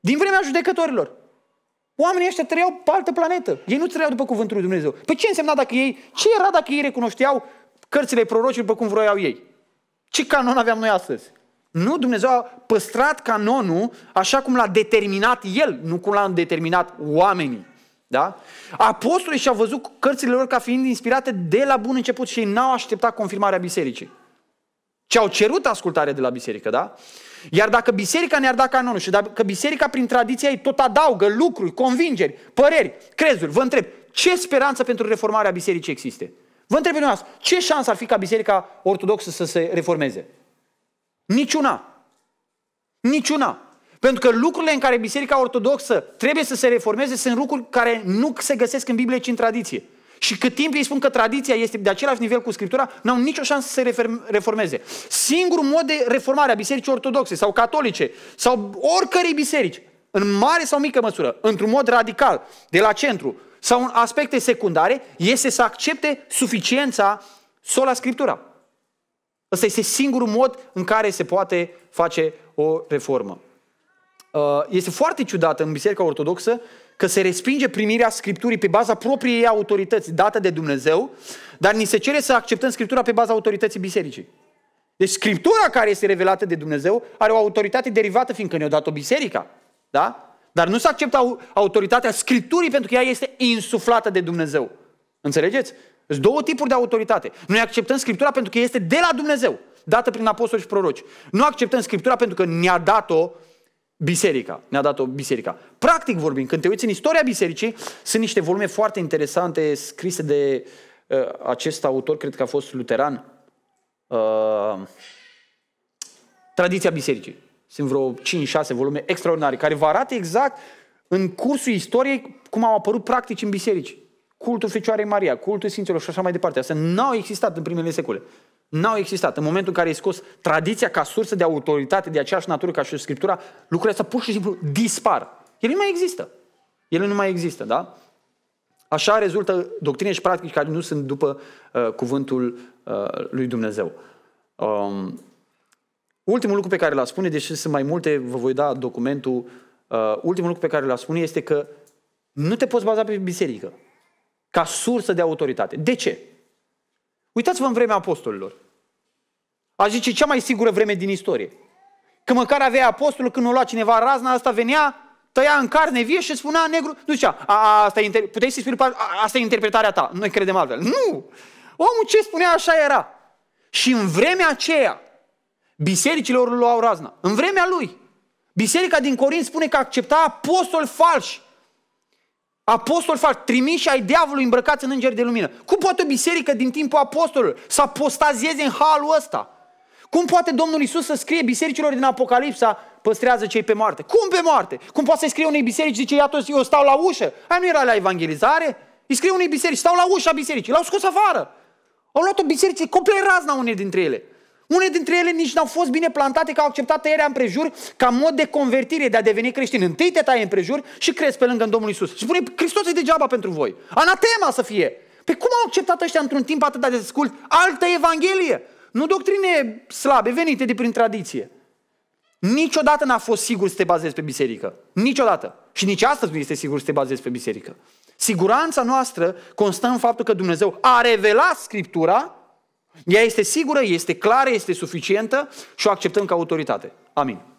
din vremea judecătorilor. Oamenii ăștia trăiau pe altă planetă. Ei nu trăiau după cuvântul lui Dumnezeu. Păi ce însemna dacă ei, ce era dacă ei recunoșteau cărțile prorocilor după cum vroiau ei? Ce canon aveam noi astăzi? Nu, Dumnezeu a păstrat canonul așa cum l-a determinat El, nu cum l-a determinat oamenii. Da? Apostolii și-au văzut cărțile lor ca fiind inspirate de la bun început și ei n-au așteptat confirmarea bisericii. Ce au cerut ascultare de la biserică, da? Iar dacă biserica ne-ar da canonul și dacă biserica prin tradiția ei tot adaugă lucruri, convingeri, păreri, crezuri, vă întreb, ce speranță pentru reformarea bisericii există? Vă întreb pe ce șansă ar fi ca biserica ortodoxă să se reformeze? Niciuna. Niciuna. Pentru că lucrurile în care Biserica Ortodoxă trebuie să se reformeze sunt lucruri care nu se găsesc în Biblie, ci în tradiție. Și cât timp ei spun că tradiția este de același nivel cu Scriptura, n-au nicio șansă să se reformeze. Singurul mod de reformare a Bisericii Ortodoxe sau Catolice sau oricărei biserici, în mare sau mică măsură, într-un mod radical, de la centru sau în aspecte secundare, este să accepte suficiența sola Scriptura. Ăsta este singurul mod în care se poate face o reformă. Uh, este foarte ciudată în Biserica Ortodoxă că se respinge primirea Scripturii pe baza propriei autorități dată de Dumnezeu, dar ni se cere să acceptăm Scriptura pe baza autorității Bisericii. Deci Scriptura care este revelată de Dumnezeu are o autoritate derivată, fiindcă ne a dat-o Biserica. Da? Dar nu se acceptă autoritatea Scripturii pentru că ea este insuflată de Dumnezeu. Înțelegeți? Sunt două tipuri de autoritate. Noi acceptăm Scriptura pentru că este de la Dumnezeu, dată prin apostoli și proroci. Nu acceptăm Scriptura pentru că ne-a dat-o Biserica, ne-a dat-o biserica. Practic vorbind, când te uiți în istoria bisericii, sunt niște volume foarte interesante scrise de uh, acest autor, cred că a fost luteran, uh, Tradiția bisericii. Sunt vreo 5-6 volume extraordinare, care vă arată exact în cursul istoriei cum au apărut practici în biserici. Cultul Fecioarei Maria, cultul Sfinților și așa mai departe. Asta nu au existat în primele secole n-au existat. În momentul în care ai scos tradiția ca sursă de autoritate de aceeași natură ca și Scriptura, lucrurile astea pur și simplu dispar. Ele nu mai există. Ele nu mai există, da? Așa rezultă doctrine și practici care nu sunt după uh, cuvântul uh, lui Dumnezeu. Um, ultimul lucru pe care l-a spune, deși sunt mai multe, vă voi da documentul, uh, ultimul lucru pe care l-a spune este că nu te poți baza pe biserică ca sursă de autoritate. De ce? Uitați-vă în vremea apostolilor. A zice, cea mai sigură vreme din istorie. Că măcar avea apostolul, când o lua cineva razna, asta venea, tăia în carne vie și spunea negru, nu zicea, asta e inter- puteai să-i spui, asta e interpretarea ta, noi credem altfel. Nu! Omul ce spunea așa era. Și în vremea aceea, bisericile lor luau razna. În vremea lui. Biserica din Corint spune că accepta apostoli falși. Apostoli falși, trimiși ai diavolului îmbrăcați în îngeri de lumină. Cum poate o biserică din timpul apostolilor să apostazieze în halul ăsta? Cum poate Domnul Isus să scrie bisericilor din Apocalipsa păstrează cei pe moarte? Cum pe moarte? Cum poate să scrie unei biserici, zice, iată, eu stau la ușă? Aia nu era la evangelizare? Îi scrie unei biserici, stau la ușa bisericii, l-au scos afară. Au luat o biserică complet razna unei dintre ele. Unele dintre ele nici n-au fost bine plantate, că au acceptat tăierea împrejur ca mod de convertire, de a deveni creștin. Întâi te tai împrejur și crezi pe lângă în Domnul Isus. Și spune, Hristos e degeaba pentru voi. Anatema să fie. Pe cum au acceptat ăștia într-un timp atât de scurt altă evanghelie? Nu doctrine slabe, venite de prin tradiție. Niciodată n-a fost sigur să te bazezi pe biserică. Niciodată. Și nici astăzi nu este sigur să te bazezi pe biserică. Siguranța noastră constă în faptul că Dumnezeu a revelat Scriptura ea este sigură, este clară, este suficientă și o acceptăm ca autoritate. Amin.